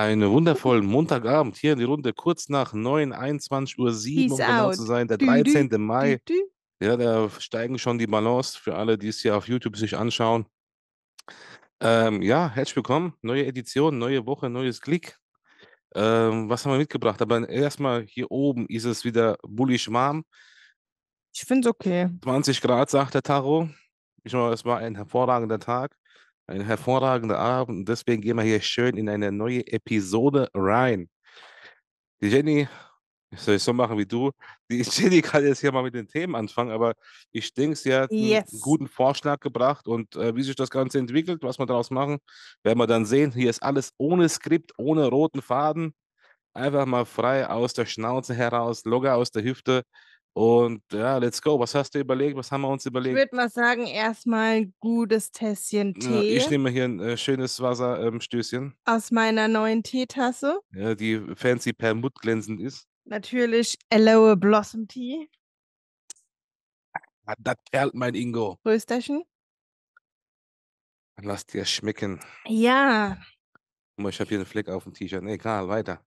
Einen wundervollen Montagabend hier in die Runde, kurz nach 9, 21 Uhr 7, um genau out. zu sein, der 13. Dü, Mai. Dü, ja, da steigen schon die Balance für alle, die es hier auf YouTube sich anschauen. Ähm, ja, herzlich willkommen. Neue Edition, neue Woche, neues Klick. Ähm, was haben wir mitgebracht? Aber erstmal hier oben ist es wieder bullish warm. Ich finde es okay. 20 Grad, sagt der Taro. Ich meine, es war ein hervorragender Tag. Ein hervorragender Abend. Deswegen gehen wir hier schön in eine neue Episode rein. Die Jenny, soll ich so machen wie du? Die Jenny kann jetzt hier mal mit den Themen anfangen, aber ich denke, sie hat yes. einen guten Vorschlag gebracht und äh, wie sich das Ganze entwickelt, was wir daraus machen, werden wir dann sehen. Hier ist alles ohne Skript, ohne roten Faden. Einfach mal frei aus der Schnauze heraus, locker aus der Hüfte. Und ja, let's go. Was hast du überlegt? Was haben wir uns überlegt? Ich würde mal sagen, erstmal ein gutes Tässchen Tee. Ich nehme hier ein äh, schönes Wasserstößchen. Ähm, Aus meiner neuen Teetasse. Ja, die fancy Permut glänzend ist. Natürlich Aloe Blossom Tee. Ah, das perlt mein Ingo. Rösterchen. Lass dir schmecken. Ja. Guck mal, ich habe hier einen Fleck auf dem T-Shirt. Egal, weiter.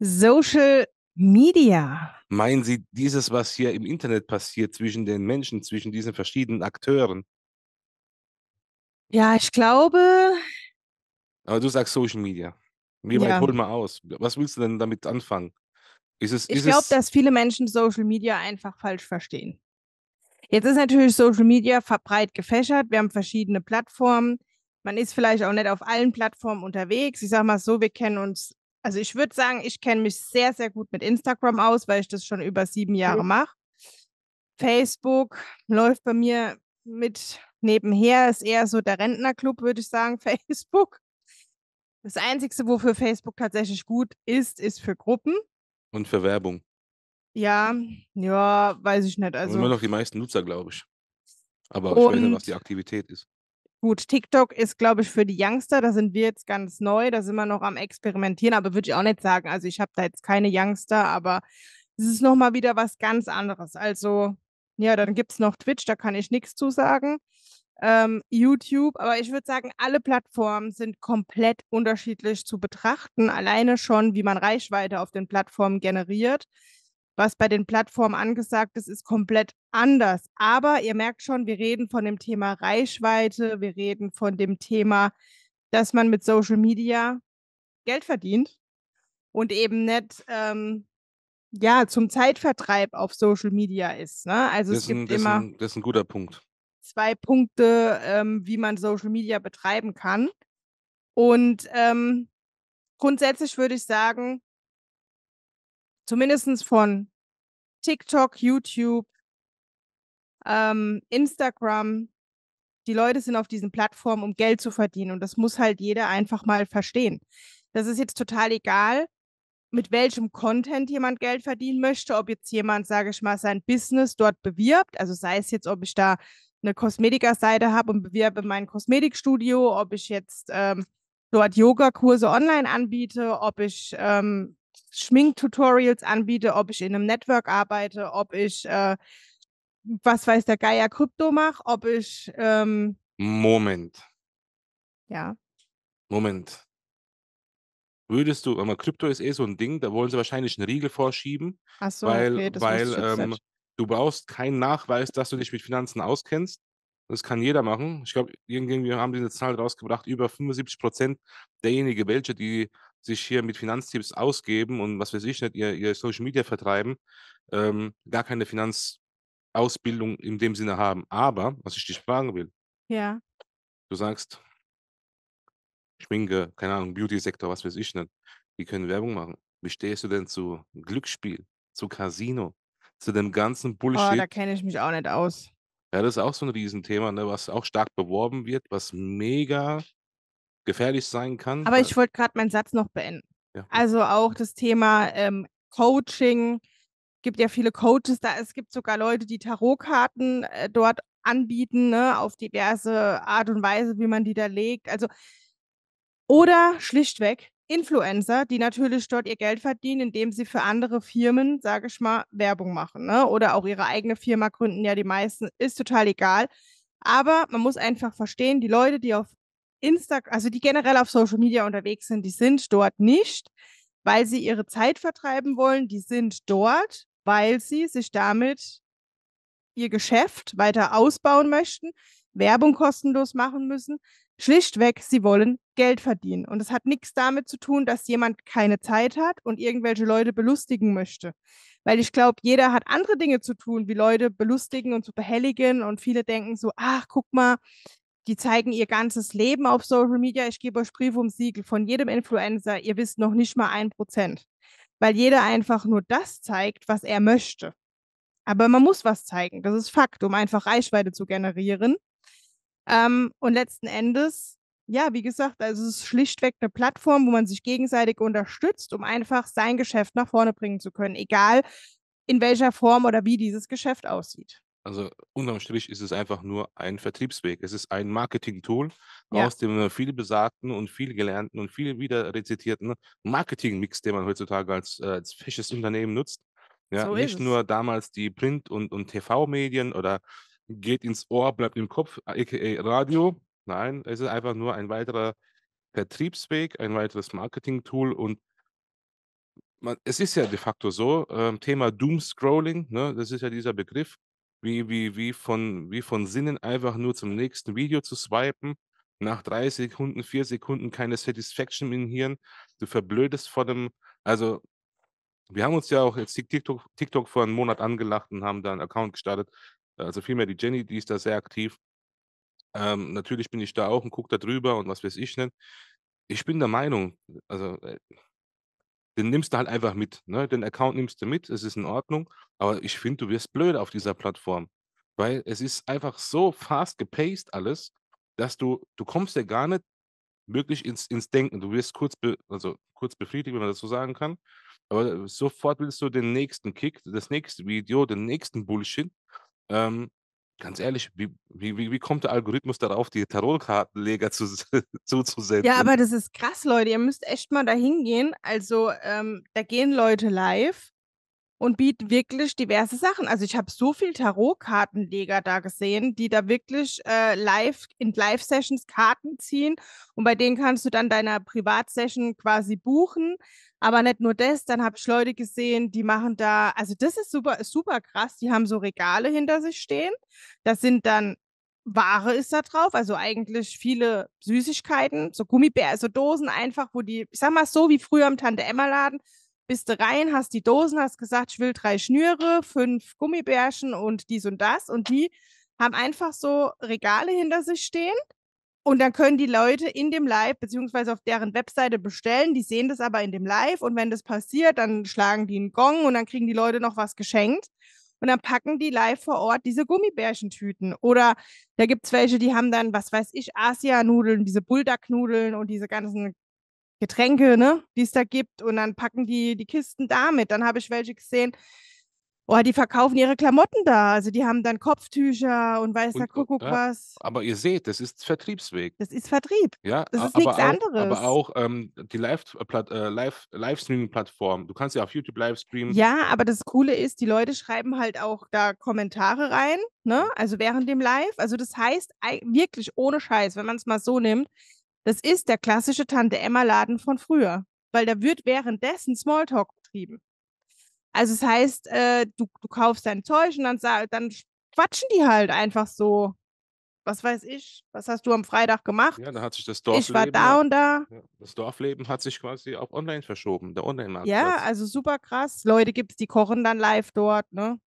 Social Media. Meinen Sie dieses, was hier im Internet passiert, zwischen den Menschen, zwischen diesen verschiedenen Akteuren? Ja, ich glaube. Aber du sagst Social Media. Wie weit ja. holen mal aus? Was willst du denn damit anfangen? Ist es, ich glaube, dass viele Menschen Social Media einfach falsch verstehen. Jetzt ist natürlich Social Media verbreit gefächert. Wir haben verschiedene Plattformen. Man ist vielleicht auch nicht auf allen Plattformen unterwegs. Ich sage mal so, wir kennen uns also ich würde sagen, ich kenne mich sehr, sehr gut mit Instagram aus, weil ich das schon über sieben Jahre mhm. mache. Facebook läuft bei mir mit nebenher, ist eher so der Rentnerclub, würde ich sagen, Facebook. Das Einzige, wofür Facebook tatsächlich gut ist, ist für Gruppen. Und für Werbung. Ja, ja, weiß ich nicht. Also immer noch die meisten Nutzer, glaube ich. Aber ich weiß nicht, was die Aktivität ist. Gut, TikTok ist, glaube ich, für die Youngster, da sind wir jetzt ganz neu, da sind wir noch am Experimentieren, aber würde ich auch nicht sagen. Also ich habe da jetzt keine Youngster, aber es ist nochmal wieder was ganz anderes. Also ja, dann gibt es noch Twitch, da kann ich nichts zu sagen. Ähm, YouTube, aber ich würde sagen, alle Plattformen sind komplett unterschiedlich zu betrachten. Alleine schon, wie man Reichweite auf den Plattformen generiert was bei den Plattformen angesagt ist, ist komplett anders. Aber ihr merkt schon, wir reden von dem Thema Reichweite, wir reden von dem Thema, dass man mit Social Media Geld verdient und eben nicht ähm, ja, zum Zeitvertreib auf Social Media ist. Ne? Also das es gibt das immer ein, das ist ein guter Punkt. zwei Punkte, ähm, wie man Social Media betreiben kann. Und ähm, grundsätzlich würde ich sagen, zumindest von TikTok, YouTube, ähm, Instagram. Die Leute sind auf diesen Plattformen, um Geld zu verdienen. Und das muss halt jeder einfach mal verstehen. Das ist jetzt total egal, mit welchem Content jemand Geld verdienen möchte, ob jetzt jemand, sage ich mal, sein Business dort bewirbt. Also sei es jetzt, ob ich da eine Kosmetikerseite habe und bewerbe mein Kosmetikstudio, ob ich jetzt ähm, dort Yogakurse online anbiete, ob ich ähm, Schminktutorials anbiete, ob ich in einem Network arbeite, ob ich, äh, was weiß der Geier, Krypto mache, ob ich. Ähm, Moment. Ja. Moment. Würdest du, aber Krypto ist eh so ein Ding, da wollen sie wahrscheinlich einen Riegel vorschieben, Ach so, weil, okay, das weil ähm, du brauchst keinen Nachweis, dass du dich mit Finanzen auskennst. Das kann jeder machen. Ich glaube, irgendwie haben diese Zahl rausgebracht, über 75 Prozent derjenigen, welche die sich hier mit Finanztipps ausgeben und was weiß ich nicht, ihr, ihr Social Media vertreiben, ähm, gar keine Finanzausbildung in dem Sinne haben. Aber, was ich dich fragen will, ja. du sagst, Schminke, keine Ahnung, Beauty-Sektor, was weiß ich nicht, die können Werbung machen. Wie stehst du denn zu Glücksspiel, zu Casino, zu dem ganzen Bullshit? Oh, da kenne ich mich auch nicht aus. Ja, das ist auch so ein Riesenthema, ne, was auch stark beworben wird, was mega gefährlich sein kann. Aber ich wollte gerade meinen Satz noch beenden. Ja. Also auch das Thema ähm, Coaching. Gibt ja viele Coaches da. Es gibt sogar Leute, die Tarotkarten äh, dort anbieten, ne, auf diverse Art und Weise, wie man die da legt. Also oder schlichtweg Influencer, die natürlich dort ihr Geld verdienen, indem sie für andere Firmen, sage ich mal, Werbung machen. Ne? Oder auch ihre eigene Firma gründen, ja, die meisten ist total egal. Aber man muss einfach verstehen, die Leute, die auf Instagram, also die generell auf Social Media unterwegs sind, die sind dort nicht, weil sie ihre Zeit vertreiben wollen. Die sind dort, weil sie sich damit ihr Geschäft weiter ausbauen möchten, Werbung kostenlos machen müssen. Schlichtweg, sie wollen Geld verdienen. Und es hat nichts damit zu tun, dass jemand keine Zeit hat und irgendwelche Leute belustigen möchte. Weil ich glaube, jeder hat andere Dinge zu tun, wie Leute belustigen und zu behelligen. Und viele denken so, ach, guck mal, die zeigen ihr ganzes Leben auf Social Media. Ich gebe euch Brief um Siegel von jedem Influencer. Ihr wisst noch nicht mal ein Prozent, weil jeder einfach nur das zeigt, was er möchte. Aber man muss was zeigen. Das ist Fakt, um einfach Reichweite zu generieren. Ähm, und letzten Endes, ja, wie gesagt, also es ist schlichtweg eine Plattform, wo man sich gegenseitig unterstützt, um einfach sein Geschäft nach vorne bringen zu können, egal in welcher Form oder wie dieses Geschäft aussieht. Also unterm Strich ist es einfach nur ein Vertriebsweg. Es ist ein Marketing-Tool, ja. aus dem äh, viel besagten und viel gelernten und viel wieder rezitierten Marketing-Mix, den man heutzutage als, äh, als fesches Unternehmen nutzt. Ja, so nicht nur damals die Print- und, und TV-Medien oder geht ins Ohr, bleibt im Kopf, aka Radio. Nein, es ist einfach nur ein weiterer Vertriebsweg, ein weiteres Marketing-Tool und man, es ist ja de facto so, äh, Thema Doom-Scrolling, ne, das ist ja dieser Begriff, wie, wie, wie, von, wie von Sinnen einfach nur zum nächsten Video zu swipen. Nach drei Sekunden, vier Sekunden keine Satisfaction im Hirn. Du verblödest vor dem, also wir haben uns ja auch jetzt TikTok, TikTok vor einem Monat angelacht und haben da einen Account gestartet. Also vielmehr die Jenny, die ist da sehr aktiv. Ähm, natürlich bin ich da auch und gucke da drüber und was weiß ich nicht. Ich bin der Meinung, also äh, den nimmst du halt einfach mit. Ne? Den Account nimmst du mit, es ist in Ordnung. Aber ich finde, du wirst blöd auf dieser Plattform, weil es ist einfach so fast gepaced alles, dass du, du kommst ja gar nicht wirklich ins, ins Denken. Du wirst kurz, be, also kurz befriedigt, wenn man das so sagen kann. Aber sofort willst du den nächsten Kick, das nächste Video, den nächsten Bullshit. Ähm, ganz ehrlich, wie, wie, wie kommt der Algorithmus darauf, die Tarotkartenleger zu, zuzusenden? Ja, aber das ist krass, Leute. Ihr müsst echt mal da hingehen. Also, ähm, da gehen Leute live und bieten wirklich diverse Sachen. Also ich habe so viel Tarotkartenleger da gesehen, die da wirklich äh, live in Live-Sessions Karten ziehen und bei denen kannst du dann deine Privatsession quasi buchen. Aber nicht nur das, dann habe ich Leute gesehen, die machen da, also das ist super, super krass. Die haben so Regale hinter sich stehen. Das sind dann Ware ist da drauf, also eigentlich viele Süßigkeiten, so Gummibär, also Dosen einfach, wo die, ich sag mal so wie früher im Tante Emma Laden, bist du rein, hast die Dosen, hast gesagt, ich will drei Schnüre, fünf Gummibärchen und dies und das. Und die haben einfach so Regale hinter sich stehen. Und dann können die Leute in dem Live beziehungsweise auf deren Webseite bestellen. Die sehen das aber in dem Live. Und wenn das passiert, dann schlagen die einen Gong und dann kriegen die Leute noch was geschenkt. Und dann packen die live vor Ort diese Gummibärchentüten. Oder da gibt es welche, die haben dann, was weiß ich, Asia-Nudeln, diese Bulldog-Nudeln und diese ganzen Getränke, ne, die es da gibt. Und dann packen die die Kisten damit. Dann habe ich welche gesehen, oh, die verkaufen ihre Klamotten da. Also die haben dann Kopftücher und weiß und, der äh, Kuckuck ja, was. Aber ihr seht, das ist Vertriebsweg. Das ist Vertrieb. Ja, das ist nichts anderes. Aber auch ähm, die livestreaming plattform Live, äh, äh, Live du kannst ja auf YouTube livestreamen. Ja, aber das Coole ist, die Leute schreiben halt auch da Kommentare rein, ne? Also während dem Live. Also das heißt wirklich ohne Scheiß, wenn man es mal so nimmt, das ist der klassische Tante-Emma-Laden von früher, weil da wird währenddessen Smalltalk betrieben. Also es das heißt, äh, du, du, kaufst dein Zeug und dann, dann quatschen die halt einfach so. Was weiß ich, was hast du am Freitag gemacht? Ja, da hat sich das Dorfleben. Ich war da und da. das Dorfleben hat sich quasi auch online verschoben, der Online-Markt. Ja, also super krass. Leute gibt es, die kochen dann live dort, ne?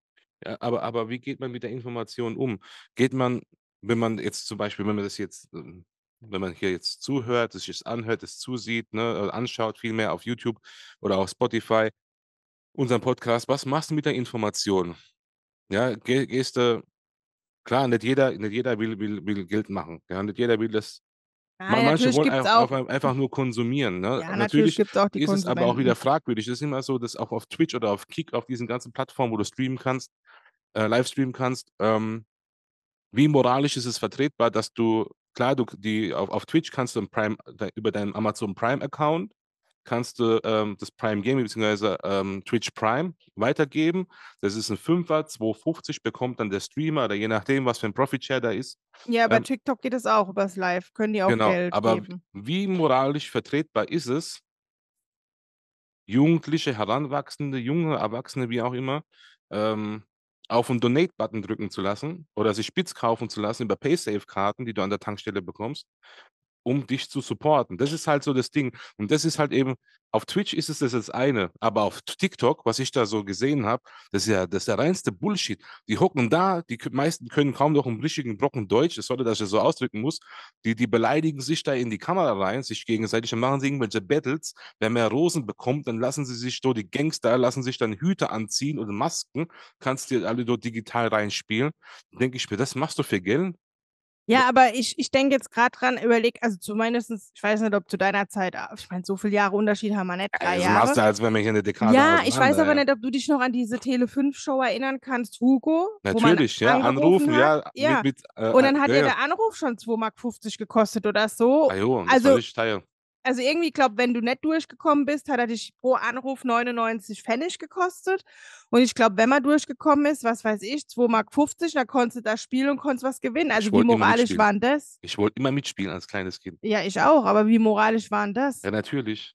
Ja, aber, aber wie geht man mit der Information um? Geht man, wenn man jetzt zum Beispiel, wenn man das jetzt ähm, wenn man hier jetzt zuhört, es sich anhört, es zusieht, ne, äh, anschaut, vielmehr auf YouTube oder auf Spotify, unseren Podcast, was machst du mit der Information? Ja, gehst du, klar, nicht jeder, nicht jeder will, will, will Geld machen. Ja, nicht jeder will das. Ah ja, manche wollen einfach, auch, einfach, nur konsumieren. Ne? Ja, natürlich, natürlich auch die ist Konsumenten. es aber auch wieder fragwürdig. Es ist immer so, dass auch auf Twitch oder auf Kick, auf diesen ganzen Plattformen, wo du streamen kannst, äh, live streamen kannst, ähm, wie moralisch ist es vertretbar, dass du klar, du die auf, auf Twitch kannst du im Prime, über deinen Amazon Prime-Account kannst du ähm, das Prime Gaming bzw. Ähm, Twitch Prime weitergeben. Das ist ein 5er, 250 bekommt dann der Streamer oder je nachdem, was für ein Profit-Share da ist. Ja, bei ähm, TikTok geht es auch übers Live, können die auch genau, Geld aber geben. Wie moralisch vertretbar ist es, Jugendliche, Heranwachsende, junge Erwachsene, wie auch immer, ähm, auf den Donate-Button drücken zu lassen oder sich spitz kaufen zu lassen über Paysafe-Karten, die du an der Tankstelle bekommst, um dich zu supporten. Das ist halt so das Ding. Und das ist halt eben, auf Twitch ist es das, das eine, aber auf TikTok, was ich da so gesehen habe, das ist ja das ist der reinste Bullshit. Die hocken da, die meisten können kaum noch einen richtigen Brocken Deutsch, das sollte das ja so ausdrücken muss. Die, die beleidigen sich da in die Kamera rein, sich gegenseitig, dann machen sie irgendwelche Battles. Wer mehr Rosen bekommt, dann lassen sie sich so die Gangster, lassen sich dann Hüte anziehen oder Masken, kannst dir alle dort digital reinspielen. Denke ich mir, das machst du für Geld? Ja, aber ich, ich denke jetzt gerade dran, überleg, also zumindest, ich weiß nicht, ob zu deiner Zeit, ah, ich meine, so viele Jahre Unterschied haben wir nicht. Drei ja, Jahre. Du, als wenn mich in der Dekade ja, ich weiß aber ja. nicht, ob du dich noch an diese Tele5-Show erinnern kannst, Hugo. Natürlich, ja, anrufen, ja. ja. Mit, mit, äh, Und dann hat äh, ja, der Anruf schon 2,50 Mark gekostet oder so. Ah, jo, also, ich teile also irgendwie, glaube wenn du nicht durchgekommen bist, hat er dich pro Anruf 99 Pfennig gekostet. Und ich glaube, wenn man durchgekommen ist, was weiß ich, 2,50 Mark, 50, dann konntest du das spielen und konntest was gewinnen. Also wie moralisch waren das? Ich wollte immer mitspielen als kleines Kind. Ja, ich auch, aber wie moralisch waren das? Ja, natürlich.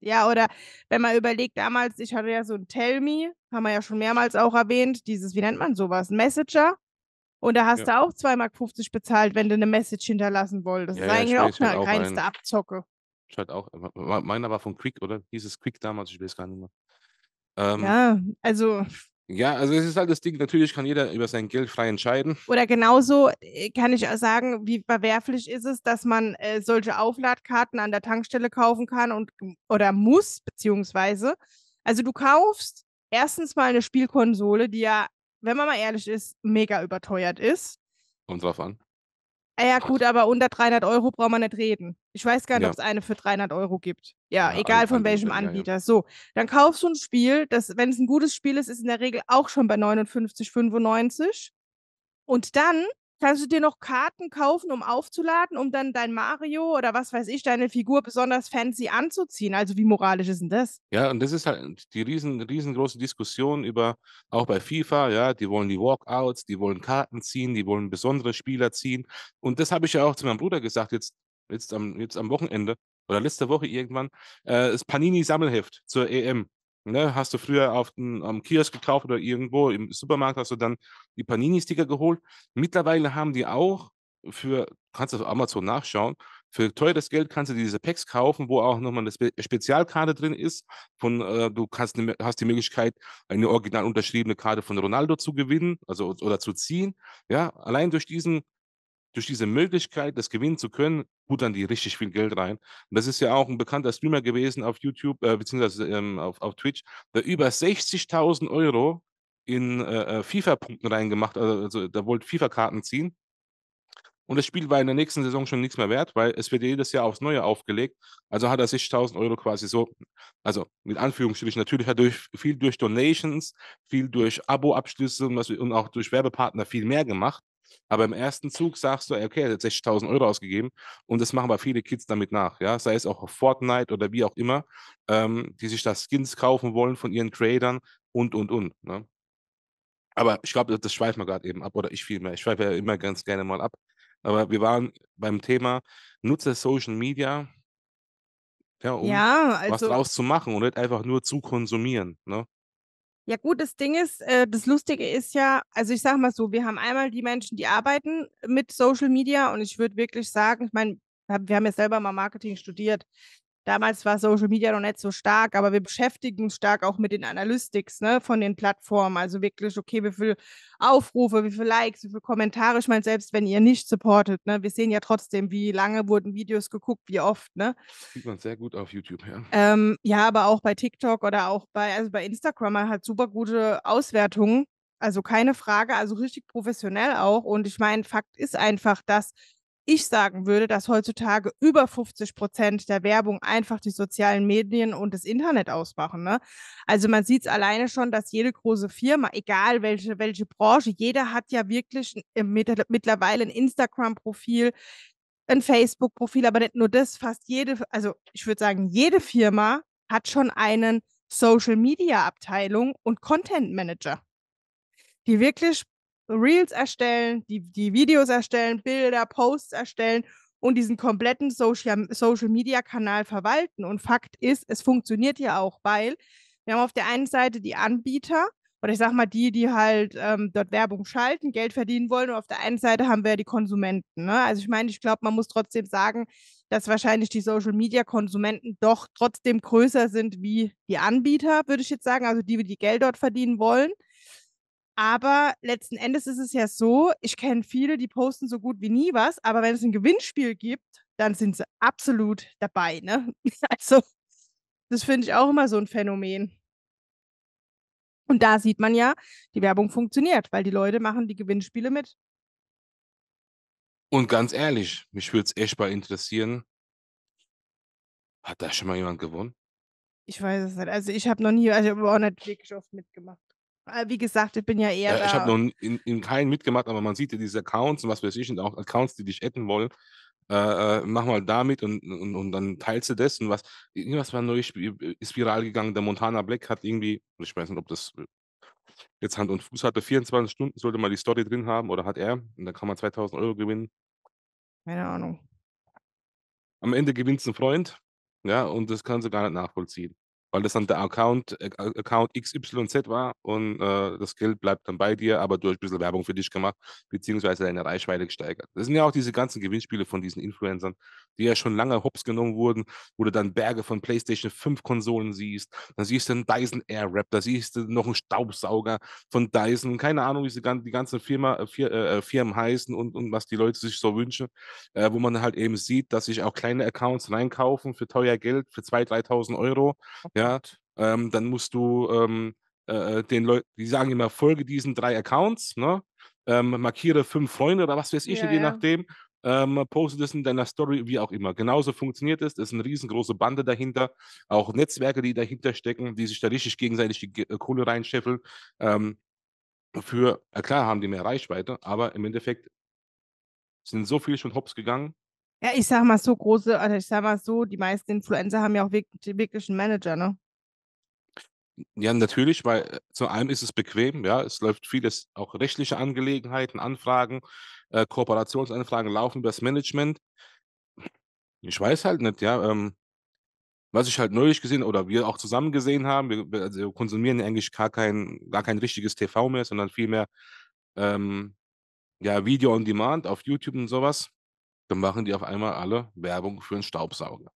Ja, oder wenn man überlegt, damals, ich hatte ja so ein Tell Me, haben wir ja schon mehrmals auch erwähnt, dieses, wie nennt man sowas, Messenger. Und da hast ja. du auch 2,50 Mark bezahlt, wenn du eine Message hinterlassen wolltest. Ja, das ist ja, eigentlich auch, eine, auch reinste Abzocke. Schaut auch. Meiner war von Quick, oder? Hieß es Quick damals, ich weiß gar nicht mehr. Ähm, ja, also. Ja, also es ist halt das Ding, natürlich kann jeder über sein Geld frei entscheiden. Oder genauso äh, kann ich auch sagen, wie verwerflich ist es, dass man äh, solche Aufladkarten an der Tankstelle kaufen kann und oder muss, beziehungsweise. Also du kaufst erstens mal eine Spielkonsole, die ja, wenn man mal ehrlich ist, mega überteuert ist. Kommt drauf an. Ah ja gut, aber unter 300 Euro braucht man nicht reden. Ich weiß gar nicht, ja. ob es eine für 300 Euro gibt. Ja, ja egal von welchem Anbieter. Ja, so, dann kaufst du ein Spiel, das, wenn es ein gutes Spiel ist, ist in der Regel auch schon bei 59,95. Und dann kannst du dir noch Karten kaufen, um aufzuladen, um dann dein Mario oder was weiß ich, deine Figur besonders fancy anzuziehen. Also wie moralisch ist denn das? Ja, und das ist halt die riesen, riesengroße Diskussion über, auch bei FIFA, ja, die wollen die Walkouts, die wollen Karten ziehen, die wollen besondere Spieler ziehen. Und das habe ich ja auch zu meinem Bruder gesagt, jetzt, jetzt, am, jetzt am Wochenende oder letzte Woche irgendwann, äh, das Panini-Sammelheft zur EM. Ne, hast du früher auf den, am Kiosk gekauft oder irgendwo im Supermarkt hast du dann die Panini-Sticker geholt. Mittlerweile haben die auch für, kannst du auf Amazon nachschauen, für teures Geld kannst du diese Packs kaufen, wo auch nochmal eine Spe Spezialkarte drin ist. Von, äh, du kannst, hast die Möglichkeit, eine original unterschriebene Karte von Ronaldo zu gewinnen also, oder zu ziehen. Ja, allein durch diesen durch diese Möglichkeit, das gewinnen zu können, buttern die richtig viel Geld rein. Und das ist ja auch ein bekannter Streamer gewesen auf YouTube, äh, beziehungsweise ähm, auf, auf Twitch, der über 60.000 Euro in äh, äh FIFA-Punkten reingemacht, hat. also, also da wollte FIFA-Karten ziehen. Und das Spiel war in der nächsten Saison schon nichts mehr wert, weil es wird jedes Jahr aufs Neue aufgelegt. Also hat er sich 1000 Euro quasi so, also mit Anführungsstrichen, natürlich hat er durch, viel durch Donations, viel durch Abo-Abschlüsse und, und auch durch Werbepartner viel mehr gemacht. Aber im ersten Zug sagst du, okay, er hat 60.000 Euro ausgegeben und das machen aber viele Kids damit nach, ja, sei es auch auf Fortnite oder wie auch immer, ähm, die sich da Skins kaufen wollen von ihren Creators und, und, und. Ne? Aber ich glaube, das schweifen wir gerade eben ab oder ich vielmehr. Ich schweife ja immer ganz gerne mal ab. Aber wir waren beim Thema Nutzer Social Media, ja, um ja, also, was draus zu machen und nicht einfach nur zu konsumieren. Ne? Ja gut, das Ding ist, äh, das Lustige ist ja, also ich sage mal so, wir haben einmal die Menschen, die arbeiten mit Social Media und ich würde wirklich sagen, ich meine, wir haben ja selber mal Marketing studiert. Damals war Social Media noch nicht so stark, aber wir beschäftigen uns stark auch mit den Analytics ne, von den Plattformen. Also wirklich, okay, wie viele Aufrufe, wie viele Likes, wie viele Kommentare. Ich meine, selbst wenn ihr nicht supportet, ne, wir sehen ja trotzdem, wie lange wurden Videos geguckt, wie oft. Ne? Sieht man sehr gut auf YouTube, ja. Ähm, ja, aber auch bei TikTok oder auch bei, also bei Instagram, man hat super gute Auswertungen. Also keine Frage, also richtig professionell auch. Und ich meine, Fakt ist einfach, dass ich sagen würde, dass heutzutage über 50 Prozent der Werbung einfach die sozialen Medien und das Internet ausmachen. Ne? Also man sieht es alleine schon, dass jede große Firma, egal welche, welche Branche, jeder hat ja wirklich mittlerweile ein Instagram-Profil, ein Facebook-Profil, aber nicht nur das, fast jede, also ich würde sagen, jede Firma hat schon einen Social-Media-Abteilung und Content-Manager, die wirklich Reels erstellen, die, die Videos erstellen, Bilder, Posts erstellen und diesen kompletten Social, Social Media Kanal verwalten. Und Fakt ist, es funktioniert ja auch, weil wir haben auf der einen Seite die Anbieter oder ich sag mal die, die halt ähm, dort Werbung schalten, Geld verdienen wollen und auf der einen Seite haben wir die Konsumenten. Ne? Also ich meine, ich glaube, man muss trotzdem sagen, dass wahrscheinlich die Social Media Konsumenten doch trotzdem größer sind wie die Anbieter, würde ich jetzt sagen, also die, die Geld dort verdienen wollen. Aber letzten Endes ist es ja so, ich kenne viele, die posten so gut wie nie was, aber wenn es ein Gewinnspiel gibt, dann sind sie absolut dabei. Ne? Also, das finde ich auch immer so ein Phänomen. Und da sieht man ja, die Werbung funktioniert, weil die Leute machen die Gewinnspiele mit. Und ganz ehrlich, mich würde es echt mal interessieren, hat da schon mal jemand gewonnen? Ich weiß es nicht. Also ich habe noch nie, also ich habe auch nicht wirklich oft mitgemacht. Äh, wie gesagt, ich bin ja eher. Ja, ich habe noch in, in keinen mitgemacht, aber man sieht ja diese Accounts und was weiß ich, und auch Accounts, die dich adden wollen. Äh, äh mach mal damit und, und, und dann teilst du das und was. Irgendwas war neu ist viral gegangen. Der Montana Black hat irgendwie, ich weiß nicht, ob das äh, jetzt Hand und Fuß hatte, 24 Stunden sollte mal die Story drin haben oder hat er und dann kann man 2000 Euro gewinnen. Keine Ahnung. Am Ende gewinnt es ein Freund, ja, und das kannst du gar nicht nachvollziehen weil das dann der Account, äh, Account XYZ war und äh, das Geld bleibt dann bei dir, aber du hast ein bisschen Werbung für dich gemacht, beziehungsweise deine Reichweite gesteigert. Das sind ja auch diese ganzen Gewinnspiele von diesen Influencern, die ja schon lange hops genommen wurden, wo du dann Berge von PlayStation 5 Konsolen siehst, dann siehst du einen Dyson Airwrap, da siehst du noch einen Staubsauger von Dyson keine Ahnung, wie sie die ganzen Firma, äh, Fir, äh, äh, Firmen heißen und, und was die Leute sich so wünschen, äh, wo man halt eben sieht, dass sich auch kleine Accounts reinkaufen für teuer Geld, für 2.000, 3.000 Euro, ja, ja, ähm, dann musst du ähm, äh, äh den Leuten, die sagen immer, folge diesen drei Accounts, ne? Ähm, markiere fünf Freunde oder was weiß ich, ja, je ja. nachdem. Ähm, poste das in deiner Story, wie auch immer. Genauso funktioniert es. Es ist eine riesengroße Bande dahinter, auch Netzwerke, die dahinter stecken, die sich da richtig gegenseitig die Ge äh, Kohle reinscheffeln. Ähm, für, klar haben die mehr Reichweite, aber im Endeffekt sind so viele schon hops gegangen, ja, ich sag mal so große, also ich sag mal so, die meisten Influencer haben ja auch wirklich, wirklich einen Manager, ne? Ja, natürlich, weil äh, zu allem ist es bequem, ja. Es läuft vieles, auch rechtliche Angelegenheiten, Anfragen, äh, Kooperationsanfragen laufen über das Management. Ich weiß halt nicht, ja. Ähm, was ich halt neulich gesehen oder wir auch zusammen gesehen haben, wir, wir also konsumieren ja eigentlich gar kein, gar kein richtiges TV mehr, sondern vielmehr ähm, ja, Video on Demand auf YouTube und sowas dann machen die auf einmal alle Werbung für einen Staubsauger.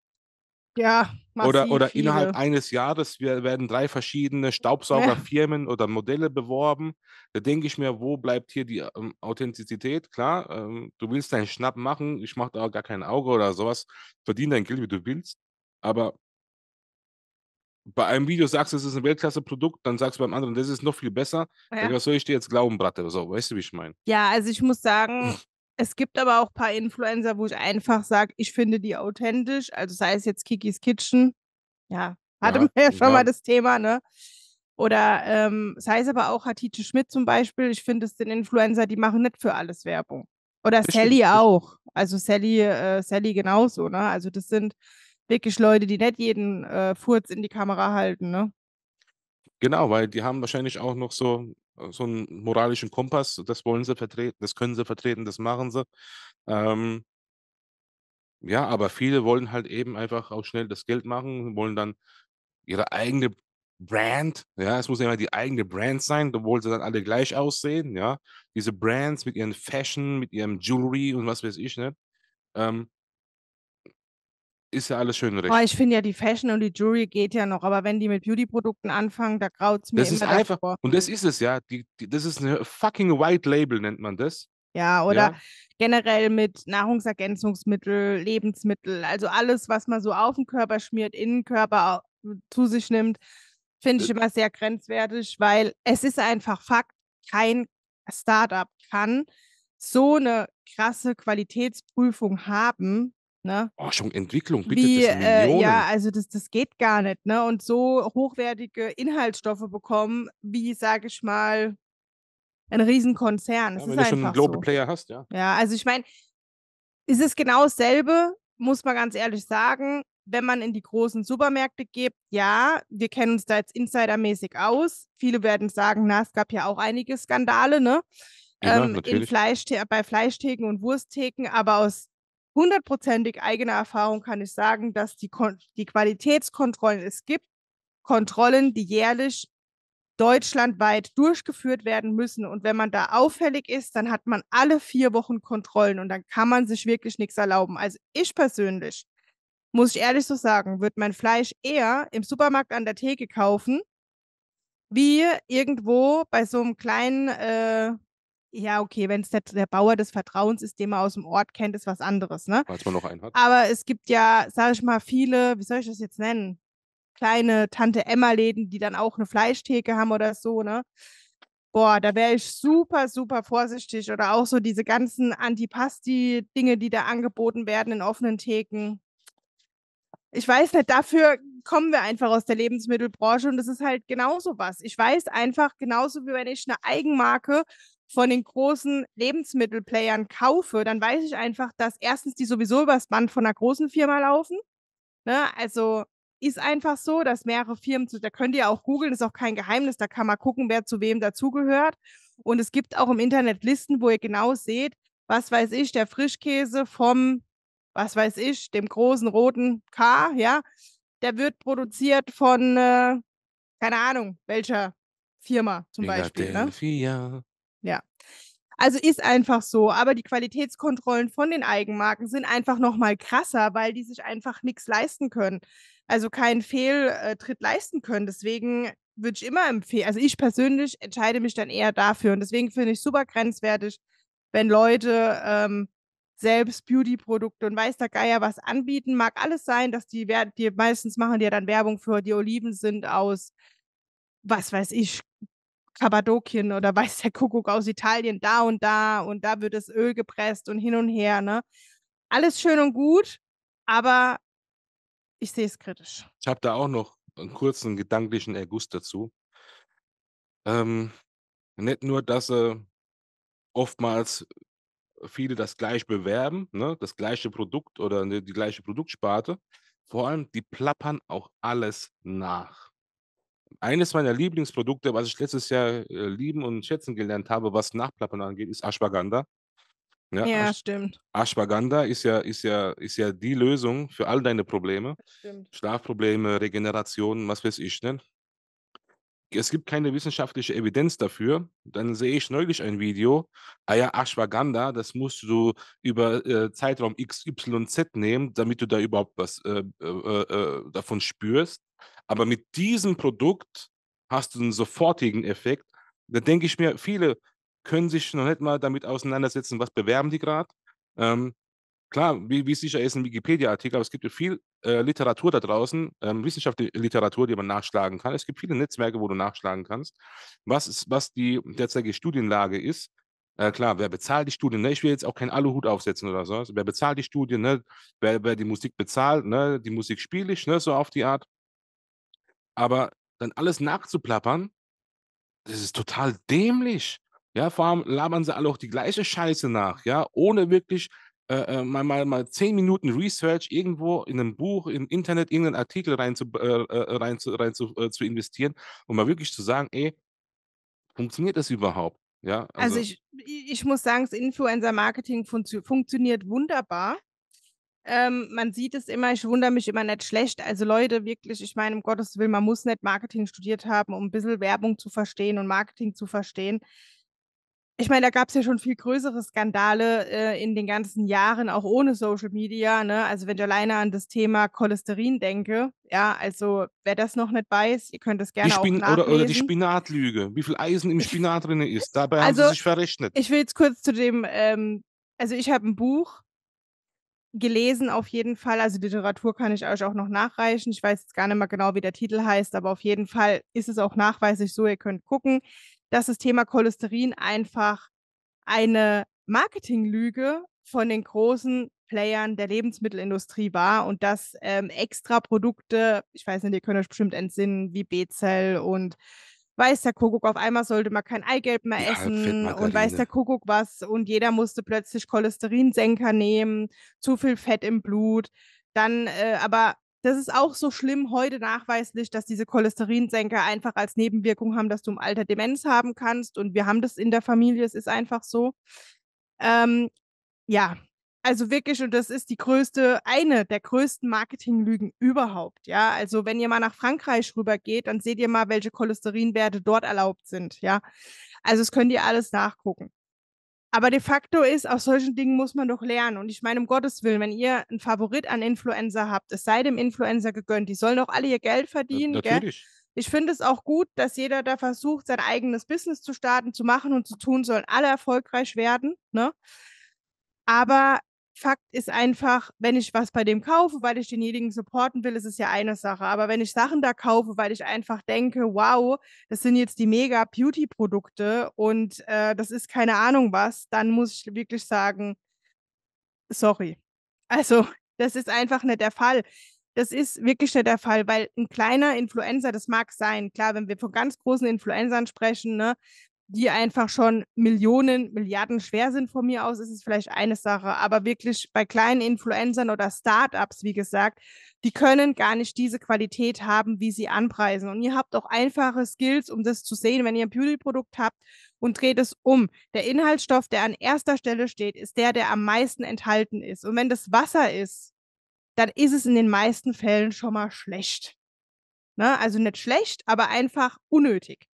Ja, massiv oder, oder viele. innerhalb eines Jahres werden drei verschiedene Staubsaugerfirmen ja. oder Modelle beworben. Da denke ich mir, wo bleibt hier die ähm, Authentizität? Klar, ähm, du willst deinen Schnapp machen, ich mache da auch gar kein Auge oder sowas, verdien dein Geld, wie du willst. Aber bei einem Video sagst du, es ist ein Weltklasse-Produkt, dann sagst du beim anderen, das ist noch viel besser. Ja. Was soll ich dir jetzt glauben, Bratte? So, weißt du, wie ich meine? Ja, also ich muss sagen, Es gibt aber auch ein paar Influencer, wo ich einfach sage, ich finde die authentisch. Also sei es jetzt Kikis Kitchen. Ja, hatten ja, wir ja schon ja. mal das Thema, ne? Oder ähm, sei es aber auch Hatice Schmidt zum Beispiel. Ich finde es den Influencer, die machen nicht für alles Werbung. Oder das Sally auch. Also Sally, äh, Sally genauso, ne? Also das sind wirklich Leute, die nicht jeden äh, Furz in die Kamera halten, ne? Genau, weil die haben wahrscheinlich auch noch so äh, so einen moralischen Kompass, das wollen sie vertreten, das können sie vertreten, das machen sie. Ähm, ja, aber viele wollen halt eben einfach auch schnell das Geld machen, wollen dann ihre eigene Brand, ja, es muss ja immer die eigene Brand sein, obwohl sie dann alle gleich aussehen, ja. Diese Brands mit ihren Fashion, mit ihrem Jewelry und was weiß ich, ne? Ähm, ist ja alles schön ah, richtig. Oh, ich finde ja, die Fashion und die Jewelry geht ja noch, aber wenn die mit Beauty-Produkten anfangen, da graut es mir das immer. Das ist einfach, davor. und das ist es ja, die, die, das ist eine fucking White Label, nennt man das. Ja, oder ja. generell mit Nahrungsergänzungsmittel, Lebensmittel, also alles, was man so auf den Körper schmiert, Innenkörper zu sich nimmt, finde ich äh. immer sehr grenzwertig, weil es ist einfach Fakt, kein Startup kann so eine krasse Qualitätsprüfung haben, Ne? Forschung, oh, Entwicklung, bitte, Wie, das äh, ja, also das, das geht gar nicht. Ne? Und so hochwertige Inhaltsstoffe bekommen, wie, sage ich mal, ein Riesenkonzern. Ja, das wenn du schon einen Global so. Player hast, ja. Ja, also ich meine, ist es genau dasselbe, muss man ganz ehrlich sagen, wenn man in die großen Supermärkte geht, ja, wir kennen uns da jetzt insidermäßig aus. Viele werden sagen, na, es gab ja auch einige Skandale, ne? Ja, ähm, in Fleisch, bei Fleischtheken und Wursttheken, aber aus hundertprozentig eigener Erfahrung kann ich sagen, dass die, die Qualitätskontrollen es gibt, Kontrollen, die jährlich deutschlandweit durchgeführt werden müssen. Und wenn man da auffällig ist, dann hat man alle vier Wochen Kontrollen und dann kann man sich wirklich nichts erlauben. Also ich persönlich, muss ich ehrlich so sagen, würde mein Fleisch eher im Supermarkt an der Theke kaufen, wie irgendwo bei so einem kleinen äh, ja, okay, wenn es der, der, Bauer des Vertrauens ist, den man aus dem Ort kennt, ist was anderes, ne? Falls man noch einen hat. Aber es gibt ja, sage ich mal, viele, wie soll ich das jetzt nennen? Kleine Tante-Emma-Läden, die dann auch eine Fleischtheke haben oder so, ne? Boah, da wäre ich super, super vorsichtig. Oder auch so diese ganzen Antipasti-Dinge, die da angeboten werden in offenen Theken. Ich weiß nicht, dafür kommen wir einfach aus der Lebensmittelbranche und das ist halt genauso was. Ich weiß einfach, genauso wie wenn ich eine Eigenmarke von den großen Lebensmittelplayern kaufe, dann weiß ich einfach, dass erstens die sowieso übers Band von einer großen Firma laufen. Ne? Also ist einfach so, dass mehrere Firmen, da könnt ihr auch googeln, ist auch kein Geheimnis, da kann man gucken, wer zu wem dazugehört. Und es gibt auch im Internet Listen, wo ihr genau seht, was weiß ich, der Frischkäse vom, was weiß ich, dem großen roten K, ja, der wird produziert von, äh, keine Ahnung, welcher Firma zum Beispiel. Ne? Also ist einfach so. Aber die Qualitätskontrollen von den Eigenmarken sind einfach nochmal krasser, weil die sich einfach nichts leisten können. Also keinen Fehltritt äh, leisten können. Deswegen würde ich immer empfehlen, also ich persönlich entscheide mich dann eher dafür. Und deswegen finde ich super grenzwertig, wenn Leute ähm, selbst Beauty-Produkte und weiß der Geier was anbieten. Mag alles sein, dass die, die meistens machen die ja dann Werbung für, die Oliven sind aus, was weiß ich, Kabadokien oder weiß der Kuckuck aus Italien, da und da und da wird das Öl gepresst und hin und her. Ne? Alles schön und gut, aber ich sehe es kritisch. Ich habe da auch noch einen kurzen gedanklichen Erguss dazu. Ähm, nicht nur, dass äh, oftmals viele das gleich bewerben, ne, das gleiche Produkt oder die gleiche Produktsparte, vor allem die plappern auch alles nach eines meiner Lieblingsprodukte, was ich letztes Jahr äh, lieben und schätzen gelernt habe, was Nachplappern angeht, ist Ashwagandha. Ja, ja Ash stimmt. Ashwagandha ist ja, ist, ja, ist ja die Lösung für all deine Probleme. Schlafprobleme, Regeneration, was weiß ich. Ne? Es gibt keine wissenschaftliche Evidenz dafür. Dann sehe ich neulich ein Video, ah ja, Ashwagandha, das musst du über äh, Zeitraum Z nehmen, damit du da überhaupt was äh, äh, äh davon spürst. Aber mit diesem Produkt hast du einen sofortigen Effekt. Da denke ich mir, viele können sich noch nicht mal damit auseinandersetzen, was bewerben die gerade. Ähm, klar, wie, wie, sicher ist ein Wikipedia-Artikel, aber es gibt ja viel äh, Literatur da draußen, ähm, wissenschaftliche Literatur, die man nachschlagen kann. Es gibt viele Netzwerke, wo du nachschlagen kannst, was, ist, was die derzeitige Studienlage ist. Äh, klar, wer bezahlt die Studien? Ne? Ich will jetzt auch keinen Aluhut aufsetzen oder so. wer bezahlt die Studien? Ne? Wer, wer die Musik bezahlt? Ne? Die Musik spiele ich, ne? so auf die Art. Aber dann alles nachzuplappern, das ist total dämlich. Ja, vor allem labern sie alle auch die gleiche Scheiße nach, ja, ohne wirklich äh, äh mal, mal, mal zehn Minuten Research irgendwo in ein Buch, im Internet, irgendeinen Artikel rein zu, äh, äh, äh, rein zu, rein zu, äh, zu investieren um mal wirklich zu sagen, ey, funktioniert das überhaupt? Ja, also, also ich, ich muss sagen, das Influencer-Marketing fun funktioniert wunderbar. Ähm, man sieht es immer, ich wundere mich immer nicht schlecht. Also Leute, wirklich, ich meine, um Gottes Willen, man muss nicht Marketing studiert haben, um ein bisschen Werbung zu verstehen und Marketing zu verstehen. Ich meine, da gab es ja schon viel größere Skandale äh, in den ganzen Jahren, auch ohne Social Media. Ne? Also wenn ich alleine an das Thema Cholesterin denke, ja, also wer das noch nicht weiß, ihr könnt es gerne die Spin auch nachlesen. Oder, oder die Spinatlüge, wie viel Eisen im Spinat drin ist. Dabei also, haben sie sich verrechnet. Ich will jetzt kurz zu dem ähm, also ich habe ein Buch, gelesen auf jeden Fall. Also Literatur kann ich euch auch noch nachreichen. Ich weiß jetzt gar nicht mal genau, wie der Titel heißt, aber auf jeden Fall ist es auch nachweislich so, ihr könnt gucken, dass das Thema Cholesterin einfach eine Marketinglüge von den großen Playern der Lebensmittelindustrie war und dass ähm, extra Produkte, ich weiß nicht, ihr könnt euch bestimmt entsinnen, wie B-Zell und weiß der Kuckuck, auf einmal sollte man kein Eigelb mehr ja, essen und weiß der Kuckuck was und jeder musste plötzlich Cholesterinsenker nehmen, zu viel Fett im Blut. Dann, äh, aber das ist auch so schlimm heute nachweislich, dass diese Cholesterinsenker einfach als Nebenwirkung haben, dass du im Alter Demenz haben kannst und wir haben das in der Familie, es ist einfach so. Ähm, ja, also wirklich, und das ist die größte, eine der größten Marketinglügen überhaupt. Ja, also wenn ihr mal nach Frankreich rübergeht, dann seht ihr mal, welche Cholesterinwerte dort erlaubt sind. Ja, also das könnt ihr alles nachgucken. Aber de facto ist, aus solchen Dingen muss man doch lernen. Und ich meine, um Gottes Willen, wenn ihr einen Favorit an Influencer habt, es sei dem Influencer gegönnt, die sollen doch alle ihr Geld verdienen. Ja, natürlich. Gell? Ich finde es auch gut, dass jeder da versucht, sein eigenes Business zu starten, zu machen und zu tun, sollen alle erfolgreich werden. Ne? Aber Fakt ist einfach, wenn ich was bei dem kaufe, weil ich denjenigen supporten will, ist es ja eine Sache. Aber wenn ich Sachen da kaufe, weil ich einfach denke, wow, das sind jetzt die mega Beauty-Produkte und äh, das ist keine Ahnung was, dann muss ich wirklich sagen, sorry. Also, das ist einfach nicht der Fall. Das ist wirklich nicht der Fall, weil ein kleiner Influencer, das mag sein. Klar, wenn wir von ganz großen Influencern sprechen, ne, die einfach schon Millionen, Milliarden schwer sind. Von mir aus ist es vielleicht eine Sache, aber wirklich bei kleinen Influencern oder Startups, wie gesagt, die können gar nicht diese Qualität haben, wie sie anpreisen. Und ihr habt auch einfache Skills, um das zu sehen, wenn ihr ein Beauty-Produkt habt und dreht es um. Der Inhaltsstoff, der an erster Stelle steht, ist der, der am meisten enthalten ist. Und wenn das Wasser ist, dann ist es in den meisten Fällen schon mal schlecht. Ne? Also nicht schlecht, aber einfach unnötig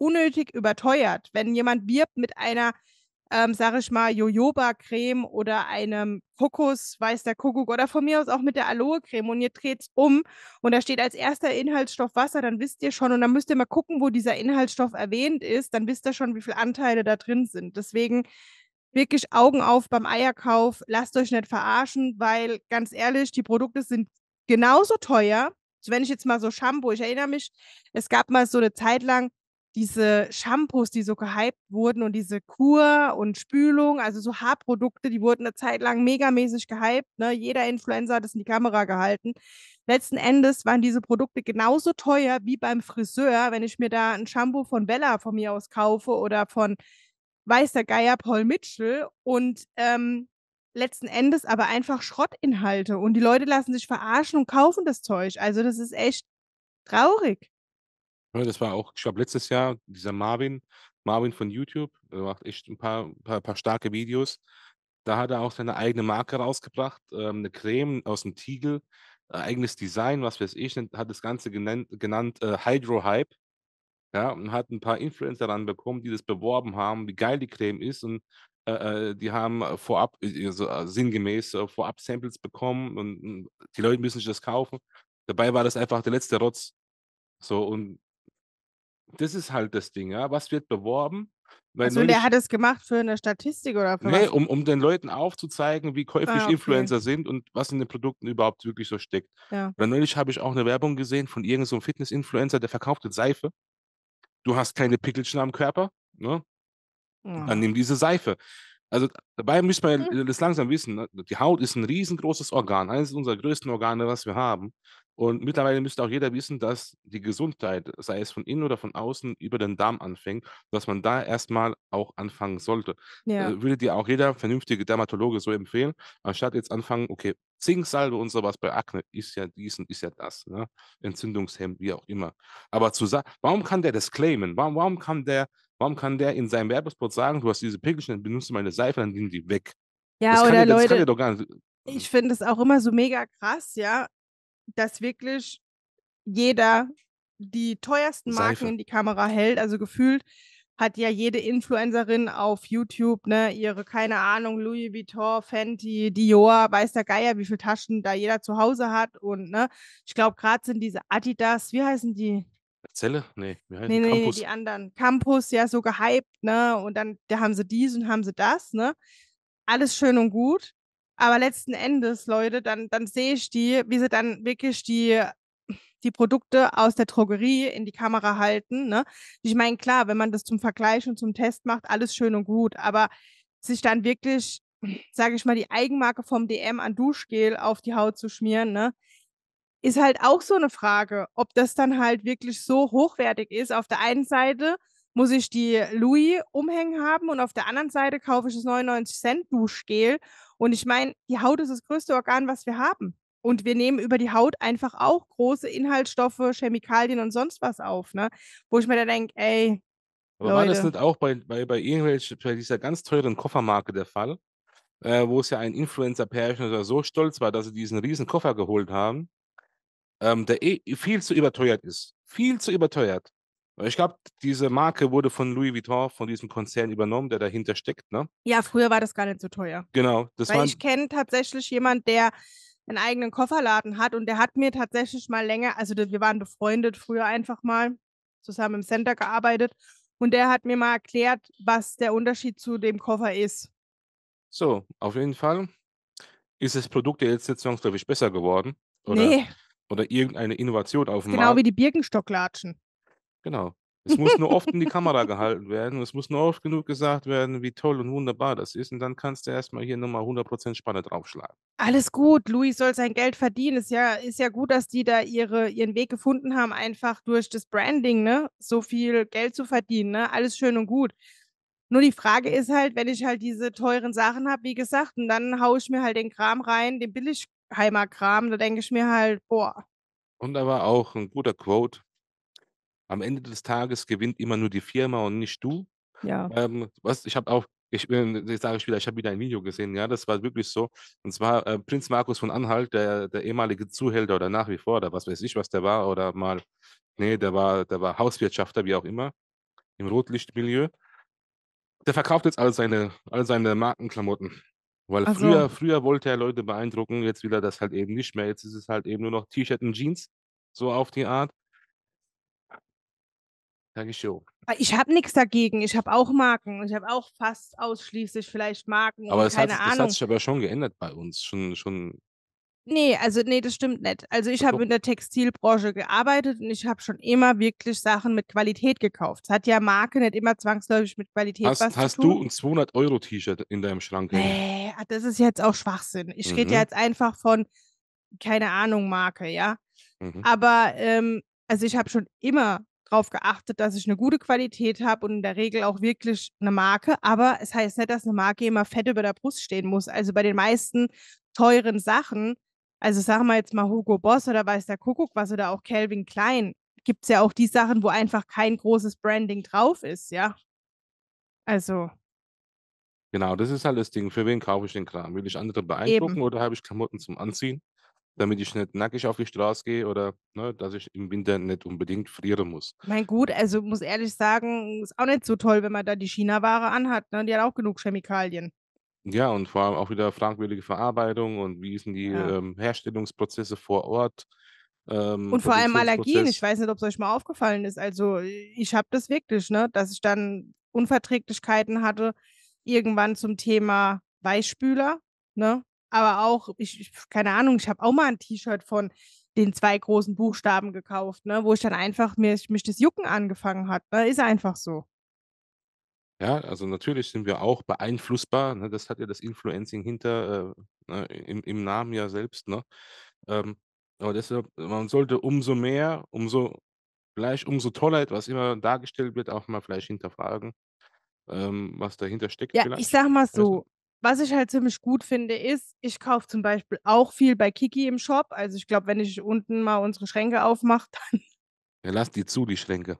unnötig überteuert. Wenn jemand wirbt mit einer, ähm, sag ich mal, Jojoba-Creme oder einem Kokos, weiß der Kuckuck oder von mir aus auch mit der Aloe-Creme und ihr dreht es um und da steht als erster Inhaltsstoff Wasser, dann wisst ihr schon und dann müsst ihr mal gucken, wo dieser Inhaltsstoff erwähnt ist, dann wisst ihr schon, wie viele Anteile da drin sind. Deswegen wirklich Augen auf beim Eierkauf, lasst euch nicht verarschen, weil ganz ehrlich, die Produkte sind genauso teuer. Also wenn ich jetzt mal so Shampoo, ich erinnere mich, es gab mal so eine Zeit lang, diese Shampoos, die so gehypt wurden und diese Kur und Spülung, also so Haarprodukte, die wurden eine Zeit lang megamäßig gehypt. Ne? Jeder Influencer hat es in die Kamera gehalten. Letzten Endes waren diese Produkte genauso teuer wie beim Friseur, wenn ich mir da ein Shampoo von Bella von mir aus kaufe oder von weiß der Geier Paul Mitchell und ähm, letzten Endes aber einfach Schrottinhalte und die Leute lassen sich verarschen und kaufen das Zeug. Also das ist echt traurig. Ja, ne, das war auch, ich glaube, letztes Jahr, dieser Marvin, Marvin von YouTube, der äh, macht echt ein paar, paar, paar starke Videos. Da hat er auch seine eigene Marke rausgebracht, äh, eine Creme aus dem Tiegel, äh, eigenes Design, was weiß ich, hat das Ganze genannt, genannt äh, Hydro Hype. Ja, und hat ein paar Influencer ranbekommen, die das beworben haben, wie geil die Creme ist. Und äh, äh, die haben vorab, also sinngemäß, vorab Samples bekommen und, und die Leute müssen sich das kaufen. Dabei war das einfach der letzte Rotz. So, und das ist halt das Ding, ja. Was wird beworben? Weil also der hat es gemacht für eine Statistik oder für nee, was? Um, um den Leuten aufzuzeigen, wie käuflich ah, okay. Influencer sind und was in den Produkten überhaupt wirklich so steckt. Ja. Weil neulich habe ich auch eine Werbung gesehen von irgendeinem so Fitness-Influencer, der verkaufte Seife. Du hast keine Pickelchen am Körper, ne? Ja. Dann ah. nimm diese Seife. Also dabei äh, müssen wir mhm. das langsam wissen. Ne? Die Haut ist ein riesengroßes Organ, eines unserer größten Organe, was wir haben. Und mittlerweile müsste auch jeder wissen, dass die Gesundheit, sei es von innen oder von außen, über den Darm anfängt, dass man da erstmal auch anfangen sollte. Äh, ja. würde dir auch jeder vernünftige Dermatologe so empfehlen, anstatt jetzt anfangen, okay, Zinksalbe und sowas bei Akne ist ja dies und ist ja das, ne? Entzündungshemd, wie auch immer. Aber zu warum kann der das claimen? Warum, warum kann der Warum kann der in seinem Werbespot sagen, du hast diese Pickelchen, dann benutzt du meine Seife, dann gehen die weg? Ja, das oder der, Leute, ich finde es auch immer so mega krass, ja, dass wirklich jeder die teuersten Marken Seife. in die Kamera hält. Also gefühlt hat ja jede Influencerin auf YouTube, ne, ihre, keine Ahnung, Louis Vuitton, Fenty, Dior, weiß der Geier, wie viele Taschen da jeder zu Hause hat. Und, ne, ich glaube, gerade sind diese Adidas, wie heißen die? Zelle? Nee, wie heißt nee, nee, die anderen. Campus, ja, so gehypt, ne? Und dann da haben sie dies und haben sie das, ne? Alles schön und gut. Aber letzten Endes, Leute, dann, dann sehe ich die, wie sie dann wirklich die, die Produkte aus der Drogerie in die Kamera halten. Ne? Ich meine, klar, wenn man das zum Vergleich und zum Test macht, alles schön und gut. Aber sich dann wirklich, sage ich mal, die Eigenmarke vom DM an Duschgel auf die Haut zu schmieren, ne? ist halt auch so eine Frage, ob das dann halt wirklich so hochwertig ist. Auf der einen Seite muss ich die Louis umhängen haben und auf der anderen Seite kaufe ich das 99 Cent Duschgel. Und ich meine, die Haut ist das größte Organ, was wir haben. Und wir nehmen über die Haut einfach auch große Inhaltsstoffe, Chemikalien und sonst was auf, ne? Wo ich mir dann denke, ey. Aber Leute. war das nicht auch bei, bei, bei irgendwelchen, bei dieser ganz teuren Koffermarke der Fall, äh, wo es ja ein Influencer-Pärchen oder so stolz war, dass sie diesen riesen Koffer geholt haben? ähm, der eh viel zu überteuert ist. Viel zu überteuert. Ich glaube, diese Marke wurde von Louis Vuitton, von diesem Konzern übernommen, der dahinter steckt. Ne? Ja, früher war das gar nicht so teuer. Genau. Das Weil ich kenne tatsächlich jemanden, der einen eigenen Kofferladen hat und der hat mir tatsächlich mal länger, also wir waren befreundet früher einfach mal, zusammen im Center gearbeitet und der hat mir mal erklärt, was der Unterschied zu dem Koffer ist. So, auf jeden Fall ist das Produkt ja jetzt nicht zwangsläufig besser geworden. Oder? Nee, oder irgendeine Innovation auf dem genau Markt. Genau wie die Birkenstocklatschen. Genau. Es muss nur oft in die Kamera gehalten werden. Es muss nur oft genug gesagt werden, wie toll und wunderbar das ist. Und dann kannst du erstmal hier nochmal 100% Spanne draufschlagen. Alles gut. Luis soll sein Geld verdienen. Ist ja, ist ja gut, dass die da ihre, ihren Weg gefunden haben, einfach durch das Branding, ne? So viel Geld zu verdienen, ne? Alles schön und gut. Nur die Frage ist halt, wenn ich halt diese teuren Sachen habe, wie gesagt, und dann haue ich mir halt den Kram rein, den billig geheimer Kram, da denke ich mir halt, boah. Und da war auch ein guter Quote. Am Ende des Tages gewinnt immer nur die Firma und nicht du. Ja. Ähm, was ich habe auch, ich, ich sage ich wieder, ich habe wieder ein Video gesehen, ja, das war wirklich so. Und zwar äh, Prinz Markus von Anhalt, der, der ehemalige Zuhälter oder nach wie vor, oder was weiß ich, was der war, oder mal, nee, der war, der war Hauswirtschafter, wie auch immer, im Rotlichtmilieu. Der verkauft jetzt all seine, all seine Markenklamotten. Weil also, früher, früher wollte er Leute beeindrucken, jetzt will er das halt eben nicht mehr. Jetzt ist es halt eben nur noch T-Shirt und Jeans, so auf die Art. Sag ich jo. Ah, ich habe nichts dagegen. Ich habe auch Marken. Ich habe auch fast ausschließlich vielleicht Marken. Aber das, keine hat, Ahnung. das hat sich aber schon geändert bei uns. Schon, schon Nee, also nee, das stimmt nicht. Also ich habe in der Textilbranche gearbeitet und ich habe schon immer wirklich Sachen mit Qualität gekauft. Es hat ja Marke nicht immer zwangsläufig mit Qualität hast, was hast zu tun. Hast du ein 200 Euro T-Shirt in deinem Schrank? Nee, ah, das ist jetzt auch Schwachsinn. Ich mhm. rede ja jetzt einfach von keine Ahnung Marke, ja. Mhm. Aber ähm, also ich habe schon immer darauf geachtet, dass ich eine gute Qualität habe und in der Regel auch wirklich eine Marke. Aber es heißt nicht, dass eine Marke immer fett über der Brust stehen muss. Also bei den meisten teuren Sachen also sagen wir jetzt mal Hugo Boss oder weiß der Kuckuck was oder auch Calvin Klein, gibt es ja auch die Sachen, wo einfach kein großes Branding drauf ist, ja. Also. Genau, das ist halt das Ding. Für wen kaufe ich den Kram? Will ich andere beeindrucken eben. oder habe ich Klamotten zum Anziehen, damit ich nicht nackig auf die Straße gehe oder ne, dass ich im Winter nicht unbedingt frieren muss? Mein gut, also muss ehrlich sagen, ist auch nicht so toll, wenn man da die China-Ware anhat. Ne? Die hat auch genug Chemikalien. Ja, und vor allem auch wieder fragwürdige Verarbeitung und wie sind die Ja. ähm, Herstellungsprozesse vor Ort, ähm, Und vor allem Allergien, ich weiß nicht, ob es euch mal aufgefallen ist. Also, ich habe das wirklich, ne, dass ich dann Unverträglichkeiten hatte, irgendwann zum Thema Weißspüler. ne? Aber auch, ich, ich keine Ahnung, ich habe auch mal ein T-Shirt von den zwei großen Buchstaben gekauft, ne, wo ich dann einfach mir, mich das Jucken angefangen hat. Ne? Ist einfach so. Ja, also natürlich sind wir auch beeinflussbar. Ne? Das hat ja das Influencing hinter äh, ne, Im, im Namen ja selbst. Ne? Ähm, aber deshalb, man sollte umso mehr, umso gleich, umso toller etwas immer dargestellt wird, auch mal vielleicht hinterfragen, ähm, was dahinter steckt. Ja, vielleicht. ich sag mal so. Was ich halt ziemlich gut finde, ist, ich kaufe zum Beispiel auch viel bei Kiki im Shop. Also ich glaube, wenn ich unten mal unsere Schränke aufmache, dann. Ja, lass die zu, die Schränke.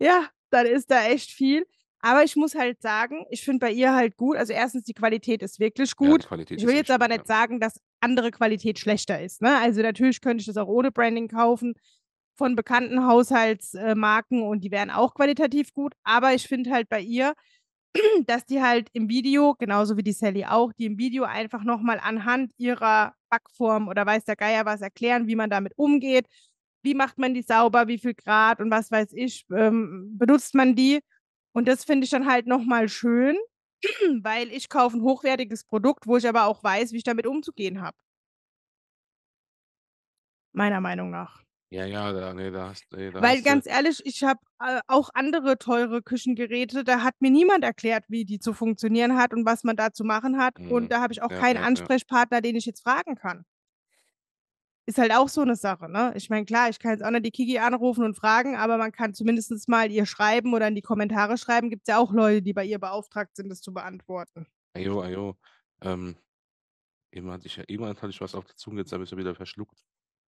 Ja, dann ist da echt viel. Aber ich muss halt sagen, ich finde bei ihr halt gut. Also erstens, die Qualität ist wirklich gut. Ja, ich will jetzt aber gut, nicht ja. sagen, dass andere Qualität schlechter ist. Ne? Also natürlich könnte ich das auch ohne Branding kaufen von bekannten Haushaltsmarken äh, und die wären auch qualitativ gut. Aber ich finde halt bei ihr, dass die halt im Video, genauso wie die Sally auch, die im Video einfach nochmal anhand ihrer Backform oder weiß der Geier was erklären, wie man damit umgeht. Wie macht man die sauber, wie viel Grad und was weiß ich, ähm, benutzt man die? Und das finde ich dann halt nochmal schön, weil ich kaufe ein hochwertiges Produkt, wo ich aber auch weiß, wie ich damit umzugehen habe. Meiner Meinung nach. Ja, ja, da, nee, da hast, nee, Weil hast ganz ehrlich, ich habe äh, auch andere teure Küchengeräte, da hat mir niemand erklärt, wie die zu funktionieren hat und was man da zu machen hat. Mhm. Und da habe ich auch ja, keinen ja, Ansprechpartner, den ich jetzt fragen kann ist halt auch so eine Sache, ne? Ich meine, klar, ich kann jetzt auch nicht die Kiki anrufen und fragen, aber man kann zumindest mal ihr schreiben oder in die Kommentare schreiben. Gibt es ja auch Leute, die bei ihr beauftragt sind, das zu beantworten. Ajo, ajo. Ähm, jemand, hatte ich, jemand hatte ich was auf der Zunge, jetzt habe ich es wieder verschluckt.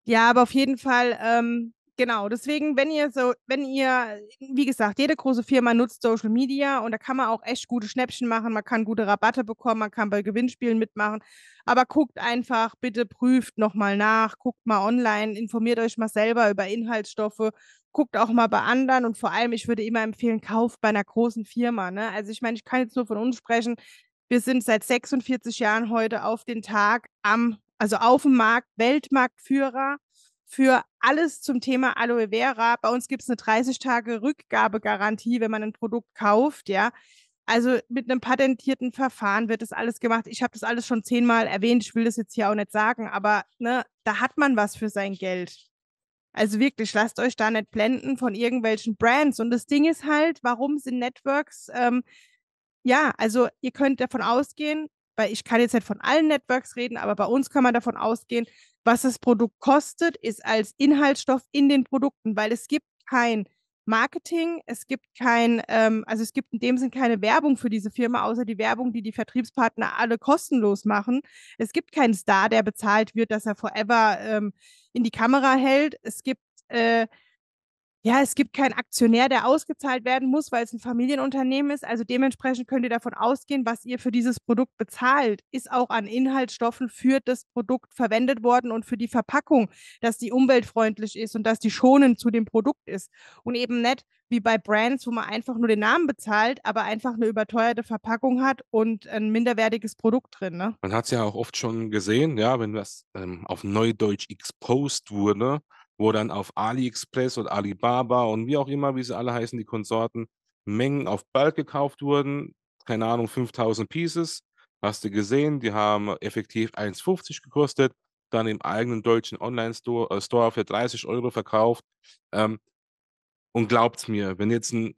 Ja, aber auf jeden Fall ähm, Genau, deswegen, wenn ihr so, wenn ihr, wie gesagt, jede große Firma nutzt Social Media und da kann man auch echt gute Schnäppchen machen, man kann gute Rabatte bekommen, man kann bei Gewinnspielen mitmachen, aber guckt einfach, bitte prüft nochmal nach, guckt mal online, informiert euch mal selber über Inhaltsstoffe, guckt auch mal bei anderen und vor allem, ich würde immer empfehlen, kauft bei einer großen Firma. Ne? Also ich meine, ich kann jetzt nur von uns sprechen, wir sind seit 46 Jahren heute auf den Tag am, also auf dem Markt, Weltmarktführer für alles zum Thema Aloe Vera. Bei uns gibt es eine 30-Tage-Rückgabegarantie, wenn man ein Produkt kauft, ja. Also mit einem patentierten Verfahren wird das alles gemacht. Ich habe das alles schon zehnmal erwähnt. Ich will das jetzt hier auch nicht sagen, aber ne, da hat man was für sein Geld. Also wirklich, lasst euch da nicht blenden von irgendwelchen Brands. Und das Ding ist halt, warum sind Networks, ähm, ja, also ihr könnt davon ausgehen, weil ich kann jetzt nicht von allen Networks reden, aber bei uns kann man davon ausgehen, was das Produkt kostet, ist als Inhaltsstoff in den Produkten, weil es gibt kein Marketing, es gibt kein, ähm, also es gibt in dem Sinn keine Werbung für diese Firma, außer die Werbung, die die Vertriebspartner alle kostenlos machen. Es gibt keinen Star, der bezahlt wird, dass er forever ähm, in die Kamera hält. Es gibt äh, ja, es gibt keinen Aktionär, der ausgezahlt werden muss, weil es ein Familienunternehmen ist. Also dementsprechend könnt ihr davon ausgehen, was ihr für dieses Produkt bezahlt, ist auch an Inhaltsstoffen für das Produkt verwendet worden und für die Verpackung, dass die umweltfreundlich ist und dass die schonend zu dem Produkt ist. Und eben nicht wie bei Brands, wo man einfach nur den Namen bezahlt, aber einfach eine überteuerte Verpackung hat und ein minderwertiges Produkt drin. Ne? Man hat es ja auch oft schon gesehen, ja, wenn das ähm, auf Neudeutsch exposed wurde wo dann auf AliExpress und Alibaba und wie auch immer, wie sie alle heißen, die Konsorten, Mengen auf Bulk gekauft wurden. Keine Ahnung, 5000 Pieces. Hast du gesehen, die haben effektiv 1,50 gekostet, dann im eigenen deutschen Online-Store äh, Store für 30 Euro verkauft. Ähm, und glaubt mir, wenn jetzt ein,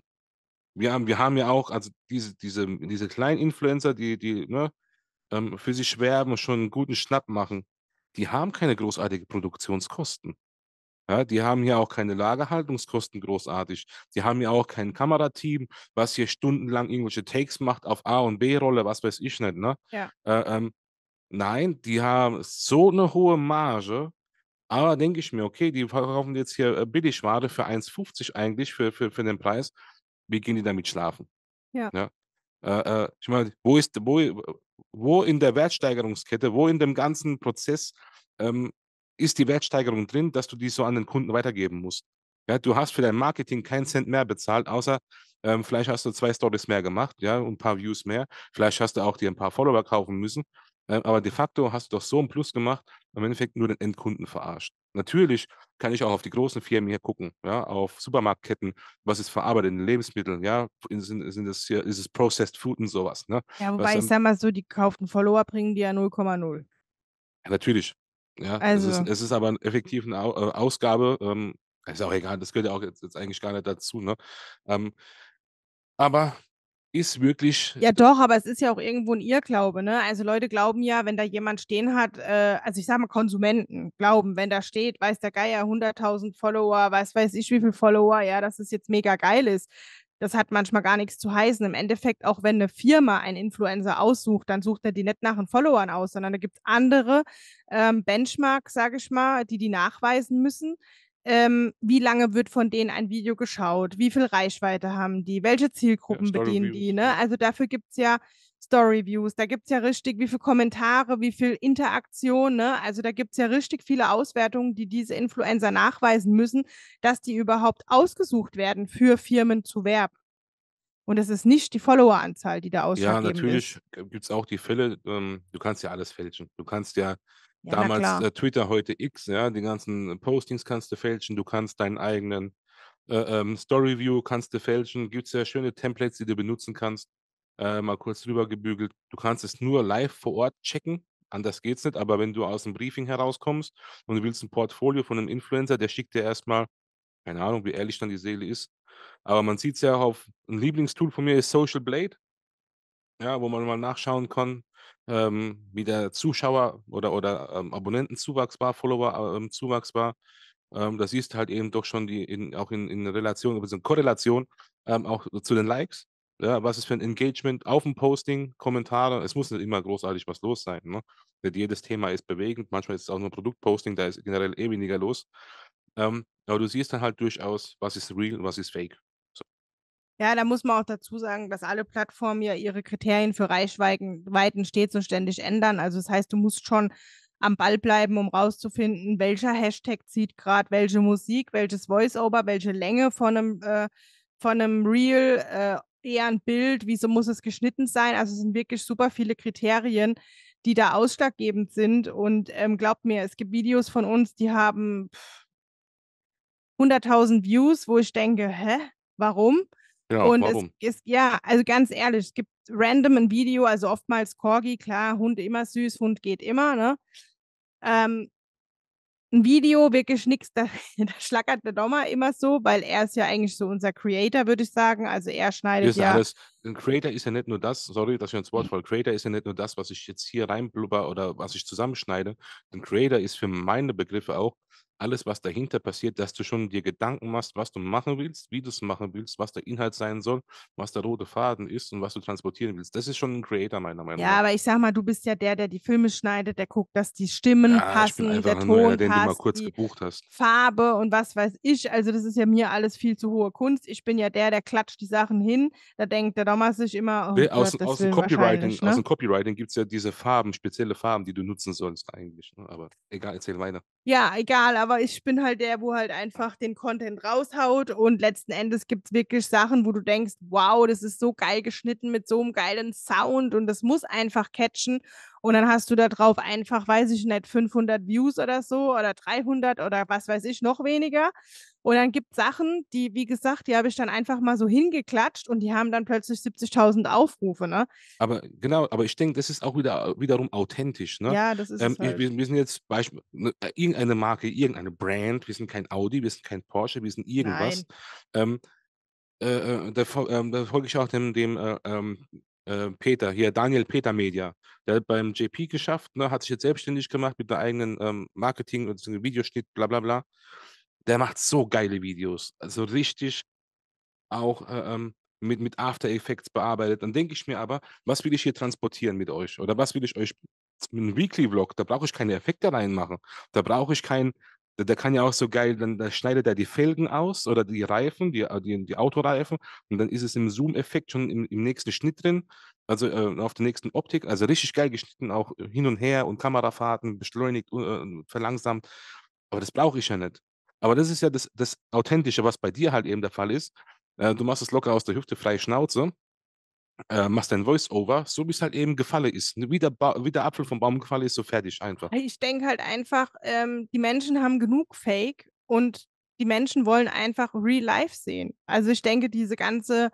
wir haben, wir haben ja auch, also diese, diese, diese kleinen Influencer, die, die ne, ähm, für sich werben und schon einen guten Schnapp machen, die haben keine großartigen Produktionskosten. Ja, die haben hier auch keine Lagerhaltungskosten großartig. Die haben hier auch kein Kamerateam, was hier stundenlang irgendwelche Takes macht auf A- und B-Rolle, was weiß ich nicht. Ne? Ja. Äh, ähm, nein, die haben so eine hohe Marge. Aber denke ich mir, okay, die verkaufen jetzt hier äh, Billigware für 1,50 eigentlich für, für, für den Preis. Wie gehen die damit schlafen? Ja. ja? Äh, äh, ich meine, wo ist, wo, wo in der Wertsteigerungskette, wo in dem ganzen Prozess ähm, ist die Wertsteigerung drin, dass du die so an den Kunden weitergeben musst. Ja, du hast für dein Marketing keinen Cent mehr bezahlt, außer ähm, vielleicht hast du zwei Stories mehr gemacht, ja, und ein paar Views mehr. Vielleicht hast du auch dir ein paar Follower kaufen müssen. Äh, aber de facto hast du doch so einen Plus gemacht, im Endeffekt nur den Endkunden verarscht. Natürlich kann ich auch auf die großen Firmen hier gucken, ja, auf Supermarktketten, was ist verarbeitet in Lebensmitteln, ja, sind, sind das hier, ist es Processed Food und sowas, ne? Ja, wobei was, ich sag mal so, die gekauften Follower bringen dir ja 0,0. natürlich, ja, also. es, ist, also es ist aber eine äh, Ausgabe. Ähm, ist auch egal, das gehört ja auch jetzt, jetzt eigentlich gar nicht dazu. Ne? Ähm, aber ist wirklich. Ja, doch, aber es ist ja auch irgendwo ein Irrglaube. Ne? Also, Leute glauben ja, wenn da jemand stehen hat, äh, also ich sage mal, Konsumenten glauben, wenn da steht, weiß der Geier, 100.000 Follower, weiß, weiß ich, wie viele Follower, ja, dass es jetzt mega geil ist das hat manchmal gar nichts zu heißen. Im Endeffekt, auch wenn eine Firma einen Influencer aussucht, dann sucht er die nicht nach den Followern aus, sondern da gibt es andere ähm, Benchmarks, sage ich mal, die die nachweisen müssen. Ähm, wie lange wird von denen ein Video geschaut? Wie viel Reichweite haben die? Welche Zielgruppen ja, bedienen die? Ne? Also dafür gibt es ja Storyviews. Da gibt es ja richtig, wie viele Kommentare, wie viel Interaktion. Ne? Also da gibt es ja richtig viele Auswertungen, die diese Influencer nachweisen müssen, dass die überhaupt ausgesucht werden, für Firmen zu werben. Und es ist nicht die Followeranzahl, die da ausschlaggebend ist. Ja, natürlich gibt es auch die Fälle, ähm, du kannst ja alles fälschen. Du kannst ja, ja damals äh, Twitter, heute X, ja, die ganzen Postings kannst du fälschen, du kannst deinen eigenen äh, ähm, Storyview kannst du fälschen, gibt es ja schöne Templates, die du benutzen kannst äh, mal kurz drüber gebügelt. Du kannst es nur live vor Ort checken. Anders geht es nicht, aber wenn du aus dem Briefing herauskommst und du willst ein Portfolio von einem Influencer, der schickt dir erstmal, keine Ahnung, wie ehrlich dann die Seele ist. Aber man sieht es ja auch auf, ein Lieblingstool von mir ist Social Blade, ja, wo man mal nachschauen kann, ähm, wie der Zuschauer oder, oder ähm, Abonnentenzuwachs war, Followerzuwachs ähm, war. Ähm, das siehst halt eben doch schon die in, auch in, in Relation, also in Korrelation ähm, auch zu den Likes. Ja, was ist für ein Engagement auf dem Posting, Kommentare? Es muss nicht immer großartig was los sein. Ne? Nicht jedes Thema ist bewegend. Manchmal ist es auch nur Produktposting, da ist generell eh weniger los. Ähm, aber du siehst dann halt durchaus, was ist real und was ist fake. So. Ja, da muss man auch dazu sagen, dass alle Plattformen ja ihre Kriterien für Reichweiten stets und ständig ändern. Also das heißt, du musst schon am Ball bleiben, um rauszufinden, welcher Hashtag zieht gerade welche Musik, welches Voiceover, welche Länge von einem, äh, von einem Reel, äh, eher ein Bild, wieso muss es geschnitten sein? Also es sind wirklich super viele Kriterien, die da ausschlaggebend sind. Und ähm, glaubt mir, es gibt Videos von uns, die haben 100.000 Views, wo ich denke, hä, warum? Ja, und warum? Es ist, ja, also ganz ehrlich, es gibt random ein Video, also oftmals Corgi, klar, Hund immer süß, Hund geht immer, ne? Ähm, ein Video wirklich nichts, da, da schlackert der Dommer immer so, weil er ist ja eigentlich so unser Creator, würde ich sagen. Also er schneidet ist ja. Alles. Ein Creator ist ja nicht nur das, sorry, dass ich ins Wort hm. falle. Creator ist ja nicht nur das, was ich jetzt hier reinblubber oder was ich zusammenschneide. Ein Creator ist für meine Begriffe auch alles, was dahinter passiert, dass du schon dir Gedanken machst, was du machen willst, wie du es machen willst, was der Inhalt sein soll, was der rote Faden ist und was du transportieren willst. Das ist schon ein Creator, meiner Meinung ja, nach. Ja, aber ich sag mal, du bist ja der, der die Filme schneidet, der guckt, dass die Stimmen ja, passen, ich bin der Ton nur, passt, du mal kurz gebucht hast. Farbe und was weiß ich. Also, das ist ja mir alles viel zu hohe Kunst. Ich bin ja der, der klatscht die Sachen hin. Da denkt der Thomas sich immer, oh, Gott, aus, aus, dem Copywriting, ne? aus dem Copywriting gibt es ja diese Farben, spezielle Farben, die du nutzen sollst eigentlich. Ne? Aber egal, erzähl weiter. Ja, egal, aber ich bin halt der, wo halt einfach den Content raushaut und letzten Endes gibt es wirklich Sachen, wo du denkst, wow, das ist so geil geschnitten mit so einem geilen Sound und das muss einfach catchen und dann hast du da drauf einfach, weiß ich nicht, 500 Views oder so oder 300 oder was weiß ich, noch weniger. Und dann gibt es Sachen, die, wie gesagt, die habe ich dann einfach mal so hingeklatscht und die haben dann plötzlich 70.000 Aufrufe. Ne? Aber genau, aber ich denke, das ist auch wieder, wiederum authentisch. Ne? Ja, das ist ähm, halt. ich, wir, sind jetzt Beispiel, ne, äh, irgendeine Marke, irgendeine Brand, wir sind kein Audi, wir sind kein Porsche, wir sind irgendwas. Nein. Ähm, äh, äh da, ähm, da, folge ich auch dem, dem äh, ähm, äh, Peter, hier Daniel Peter Media, der hat beim JP geschafft, ne, hat sich jetzt selbstständig gemacht mit einer eigenen ähm, Marketing- und Videoschnitt, bla bla bla. Der macht so geile Videos, also richtig auch äh, ähm, mit, mit After Effects bearbeitet. Dann denke ich mir aber, was will ich hier transportieren mit euch oder was will ich euch mit einem Weekly Vlog, da brauche ich keine Effekte reinmachen. Da brauche ich kein der, der, kann ja auch so geil, dann, dann schneidet er die Felgen aus oder die Reifen, die, äh, die, die Autoreifen und dann ist es im Zoom-Effekt schon im, im, nächsten Schnitt drin, also äh, auf der nächsten Optik. Also richtig geil geschnitten, auch äh, hin und her und Kamerafahrten beschleunigt, uh, verlangsamt. Aber das brauche ich ja nicht. Aber das ist ja das, das Authentische, was bei dir halt eben der Fall ist. Äh, du machst es locker aus der Hüfte, freie Schnauze äh, machst dein Voice-Over, so wie es halt eben gefallen ist. Wie der, wie der Apfel vom Baum gefallen ist, so fertig einfach. Ich denke halt einfach, ähm, die Menschen haben genug Fake und die Menschen wollen einfach Real Life sehen. Also ich denke, diese ganze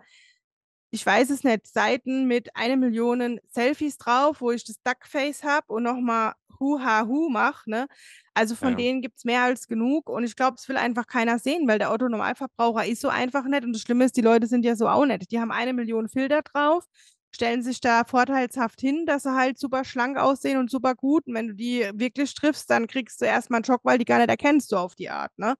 ich weiß es nicht, Seiten mit einer Million Selfies drauf, wo ich das Duckface habe und nochmal Hu-Ha-Hu mache. Ne? Also von ja. denen gibt es mehr als genug und ich glaube, es will einfach keiner sehen, weil der Autonormalverbraucher ist so einfach nicht und das Schlimme ist, die Leute sind ja so auch nicht. Die haben eine Million Filter drauf, stellen sich da vorteilshaft hin, dass sie halt super schlank aussehen und super gut und wenn du die wirklich triffst, dann kriegst du erstmal einen Schock, weil die gar nicht erkennst, so auf die Art. Ne?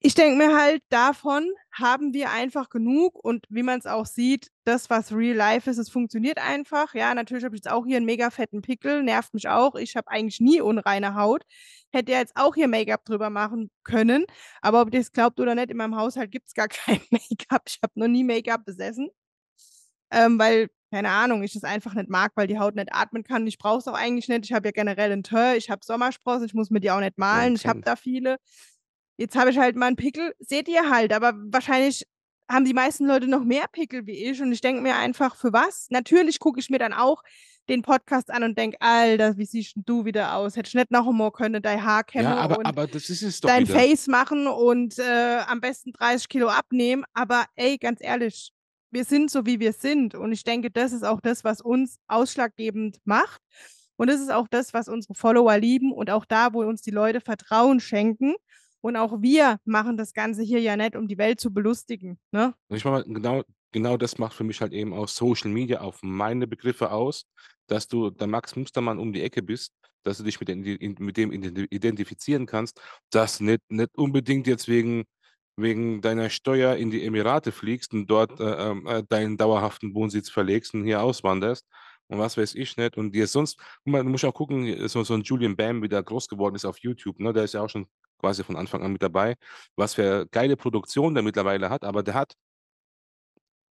ich denke mir halt, davon haben wir einfach genug und wie man es auch sieht, das, was real life ist, es funktioniert einfach. Ja, natürlich habe ich jetzt auch hier einen mega fetten Pickel, nervt mich auch. Ich habe eigentlich nie unreine Haut. Hätte ja jetzt auch hier Make-up drüber machen können, aber ob ihr es glaubt oder nicht, in meinem Haushalt gibt es gar kein Make-up. Ich habe noch nie Make-up besessen, ähm, weil, keine Ahnung, ich das einfach nicht mag, weil die Haut nicht atmen kann. Ich brauche es auch eigentlich nicht. Ich habe ja generell einen Tör, ich habe Sommersprossen, ich muss mir die auch nicht malen, ich habe da viele jetzt habe ich halt mal einen Pickel, seht ihr halt, aber wahrscheinlich haben die meisten Leute noch mehr Pickel wie ich und ich denke mir einfach, für was? Natürlich gucke ich mir dann auch den Podcast an und denke, Alter, wie siehst du wieder aus? Hätte ich nicht noch einmal können, dein Haar kennen ja, aber, und aber dein wieder. Face machen und äh, am besten 30 Kilo abnehmen. Aber ey, ganz ehrlich, wir sind so, wie wir sind. Und ich denke, das ist auch das, was uns ausschlaggebend macht. Und das ist auch das, was unsere Follower lieben und auch da, wo uns die Leute Vertrauen schenken. Und auch wir machen das Ganze hier ja nicht, um die Welt zu belustigen. Ne? ich meine, genau, genau das macht für mich halt eben auch Social Media auf meine Begriffe aus, dass du der Max Mustermann um die Ecke bist, dass du dich mit, den, mit dem identifizieren kannst, dass nicht, nicht unbedingt jetzt wegen, wegen deiner Steuer in die Emirate fliegst und dort äh, ähm, äh, deinen dauerhaften Wohnsitz verlegst und hier auswanderst, und was weiß ich nicht. Und dir sonst, guck mal, du musst auch gucken, so, so ein Julian Bam, wie der groß geworden ist auf YouTube, ne? der ist ja auch schon quasi von Anfang an mit dabei, was für geile Produktion der mittlerweile hat, aber der hat,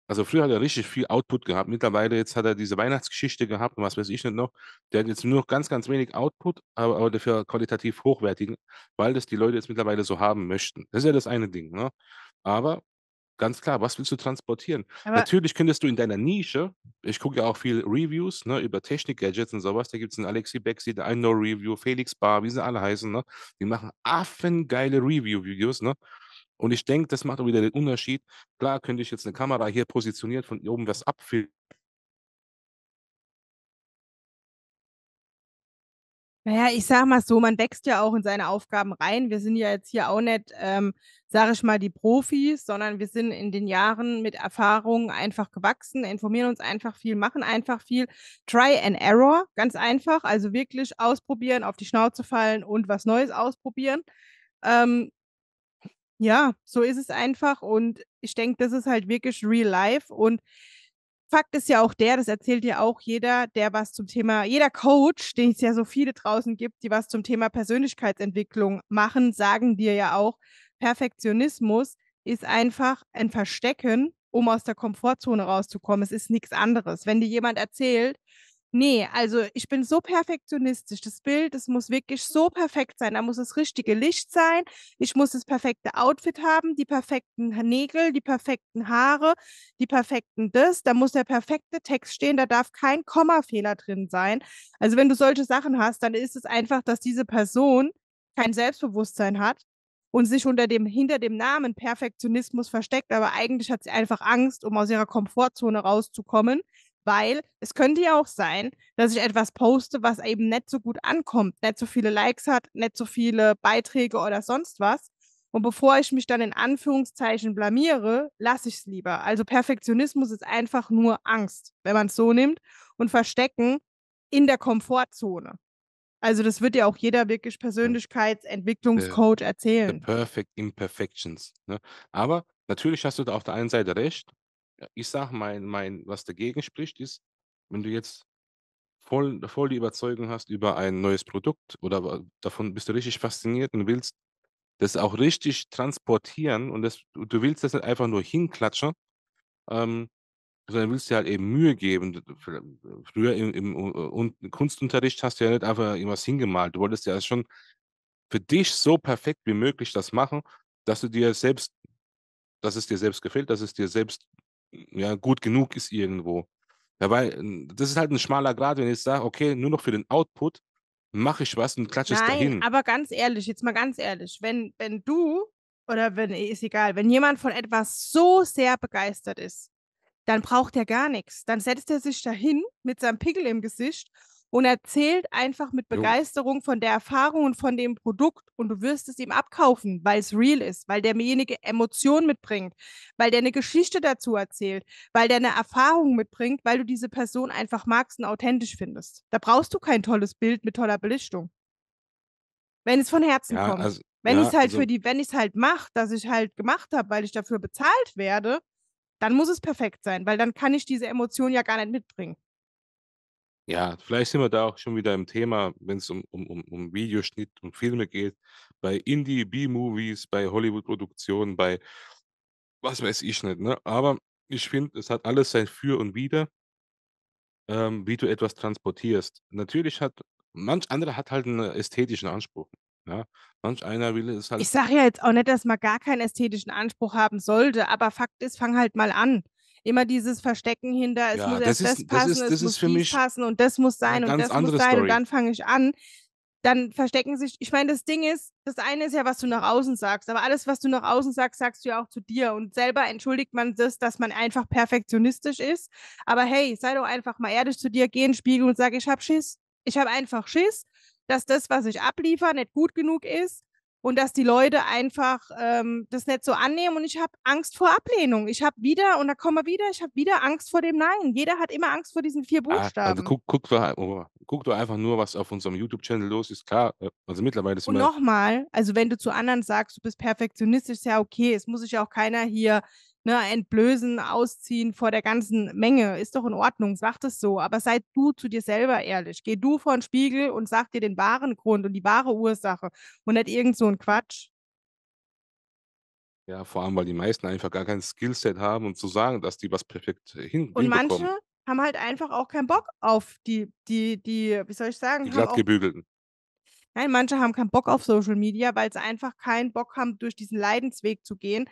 also früher hat er richtig viel Output gehabt, mittlerweile jetzt hat er diese Weihnachtsgeschichte gehabt und was weiß ich nicht noch, der hat jetzt nur noch ganz, ganz wenig Output, aber, aber dafür qualitativ hochwertigen, weil das die Leute jetzt mittlerweile so haben möchten. Das ist ja das eine Ding, ne? Aber Ganz klar, was willst du transportieren? Aber Natürlich könntest du in deiner Nische, ich gucke ja auch viel Reviews ne, über Technik-Gadgets und sowas, da gibt es einen Alexi Bexi, der I know Review, Felix Bar, wie sie alle heißen, ne? die machen affengeile Review-Videos. Ne? Und ich denke, das macht auch wieder den Unterschied. Klar könnte ich jetzt eine Kamera hier positioniert von oben was abfilmen Naja, ich sag mal so, man wächst ja auch in seine Aufgaben rein. Wir sind ja jetzt hier auch nicht, ähm, sage ich mal, die Profis, sondern wir sind in den Jahren mit Erfahrung einfach gewachsen, informieren uns einfach viel, machen einfach viel. Try and Error, ganz einfach. Also wirklich ausprobieren, auf die Schnauze fallen und was Neues ausprobieren. Ähm, ja, so ist es einfach. Und ich denke, das ist halt wirklich real life. Und Fakt ist ja auch der, das erzählt ja auch jeder, der was zum Thema, jeder Coach, den es ja so viele draußen gibt, die was zum Thema Persönlichkeitsentwicklung machen, sagen dir ja auch, Perfektionismus ist einfach ein Verstecken, um aus der Komfortzone rauszukommen. Es ist nichts anderes. Wenn dir jemand erzählt, Nee, also ich bin so perfektionistisch. Das Bild, das muss wirklich so perfekt sein. Da muss das richtige Licht sein. Ich muss das perfekte Outfit haben, die perfekten Nägel, die perfekten Haare, die perfekten das. Da muss der perfekte Text stehen. Da darf kein Kommafehler drin sein. Also wenn du solche Sachen hast, dann ist es einfach, dass diese Person kein Selbstbewusstsein hat und sich unter dem, hinter dem Namen Perfektionismus versteckt. Aber eigentlich hat sie einfach Angst, um aus ihrer Komfortzone rauszukommen weil es könnte ja auch sein, dass ich etwas poste, was eben nicht so gut ankommt, nicht so viele Likes hat, nicht so viele Beiträge oder sonst was. Und bevor ich mich dann in Anführungszeichen blamiere, lasse ich es lieber. Also Perfektionismus ist einfach nur Angst, wenn man es so nimmt, und Verstecken in der Komfortzone. Also das wird ja auch jeder wirklich Persönlichkeitsentwicklungscoach erzählen. The perfect Imperfections. Ne? Aber natürlich hast du da auf der einen Seite recht, ich sage, mein, mein, was dagegen spricht, ist, wenn du jetzt voll, voll die Überzeugung hast über ein neues Produkt oder davon bist du richtig fasziniert und willst das auch richtig transportieren und das, du willst das nicht einfach nur hinklatschen, ähm, sondern willst dir halt eben Mühe geben. Früher im, im, im äh, Kunstunterricht hast du ja nicht einfach irgendwas hingemalt. Du wolltest ja schon für dich so perfekt wie möglich das machen, dass du dir selbst, dass es dir selbst gefällt, dass es dir selbst ja, gut genug ist irgendwo. Ja, weil das ist halt ein schmaler Grad, wenn ich sage, okay, nur noch für den Output mache ich was und klatsche es dahin. aber ganz ehrlich, jetzt mal ganz ehrlich, wenn, wenn du oder wenn, ist egal, wenn jemand von etwas so sehr begeistert ist, dann braucht er gar nichts. Dann setzt er sich dahin mit seinem Pickel im Gesicht und erzählt einfach mit Begeisterung von der Erfahrung und von dem Produkt und du wirst es ihm abkaufen, weil es real ist, weil derjenige Emotionen mitbringt, weil der eine Geschichte dazu erzählt, weil der eine Erfahrung mitbringt, weil du diese Person einfach magst und authentisch findest. Da brauchst du kein tolles Bild mit toller Belichtung. Wenn es von Herzen ja, kommt. Also, wenn ja, ich es halt also, für die, wenn ich es halt mache, dass ich halt gemacht habe, weil ich dafür bezahlt werde, dann muss es perfekt sein, weil dann kann ich diese Emotion ja gar nicht mitbringen. Ja, vielleicht sind wir da auch schon wieder im Thema, wenn es um, um, um, um Videoschnitt und Filme geht, bei Indie, B-Movies, bei Hollywood-Produktionen, bei was weiß ich nicht. Ne? Aber ich finde, es hat alles sein Für und Wider, ähm, wie du etwas transportierst. Natürlich hat, manch andere hat halt einen ästhetischen Anspruch. Ja? Manch einer will es halt. Ich sage ja jetzt auch nicht, dass man gar keinen ästhetischen Anspruch haben sollte, aber Fakt ist, fang halt mal an immer dieses Verstecken hinter, es ja, muss erst das, das ist, passen, das ist, das es muss für mich passen und das muss sein und das muss sein Story. und dann fange ich an. Dann verstecken sich, ich meine, das Ding ist, das eine ist ja, was du nach außen sagst, aber alles, was du nach außen sagst, sagst du ja auch zu dir. Und selber entschuldigt man das, dass man einfach perfektionistisch ist. Aber hey, sei doch einfach mal ehrlich zu dir, geh in den Spiegel und sag, ich habe Schiss. Ich habe einfach Schiss, dass das, was ich abliefer, nicht gut genug ist und dass die Leute einfach ähm, das nicht so annehmen und ich habe Angst vor Ablehnung. Ich habe wieder, und da kommen wir wieder, ich habe wieder Angst vor dem Nein. Jeder hat immer Angst vor diesen vier ah, also Buchstaben. also guck, guck, doch, oh, guck doch einfach nur, was auf unserem YouTube-Channel los ist. Klar, äh, also mittlerweile ist es. Und nochmal, also wenn du zu anderen sagst, du bist perfektionistisch, ist ja okay, es muss sich ja auch keiner hier ne, entblößen, ausziehen vor der ganzen Menge. Ist doch in Ordnung, sag das so. Aber sei du zu dir selber ehrlich. Geh du vor den Spiegel und sag dir den wahren Grund und die wahre Ursache und nicht irgend so ein Quatsch. Ja, vor allem, weil die meisten einfach gar kein Skillset haben, um zu sagen, dass die was perfekt äh, hin Und manche haben halt einfach auch keinen Bock auf die, die, die, wie soll ich sagen? Die glattgebügelten. Nein, manche haben keinen Bock auf Social Media, weil sie einfach keinen Bock haben, durch diesen Leidensweg zu gehen,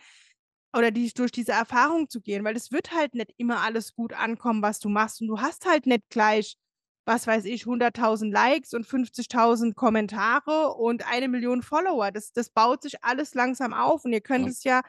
oder die, durch diese Erfahrung zu gehen, weil es wird halt nicht immer alles gut ankommen, was du machst und du hast halt nicht gleich, was weiß ich, 100.000 Likes und 50.000 Kommentare und eine Million Follower. Das, das baut sich alles langsam auf und ihr könnt ja. es ja,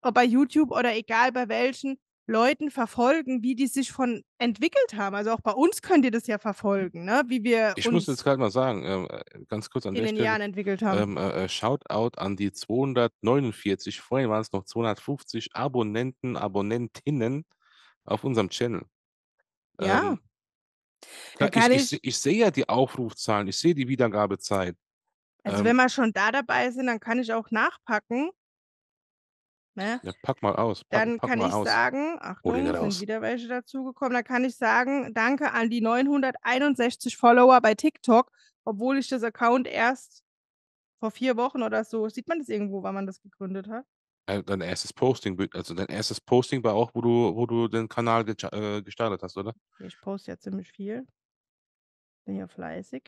ob bei YouTube oder egal bei welchen, Leuten verfolgen, wie die sich von entwickelt haben. Also auch bei uns könnt ihr das ja mhm. verfolgen, ne? wie wir. Ich muss jetzt gerade mal sagen, ähm, äh, ganz kurz an in den Jahren entwickelt haben. Ähm, äh, äh Shoutout an die 249, vorhin waren es noch 250 Abonnenten, Abonnentinnen auf unserem Channel. Ja. Ähm, klar, kann ich, ich, ich sehe ja die Aufrufzahlen, ich sehe die Wiedergabezeit. Also ähm, wenn wir schon da dabei sind, dann kann ich auch nachpacken. Ne? Ja, pack mal aus. Pack, dann pack kann ich aus. sagen, oh, Achtung, sind wieder welche dazugekommen, dann kann ich sagen, danke an die 961 Follower bei TikTok, obwohl ich das Account erst vor vier Wochen oder so, sieht man das irgendwo, wann man das gegründet hat? Äh, dein erstes Posting, also dein erstes Posting war auch, wo du, wo du den Kanal ge äh, gestartet hast, oder? Ich poste ja ziemlich viel. Bin ja fleißig.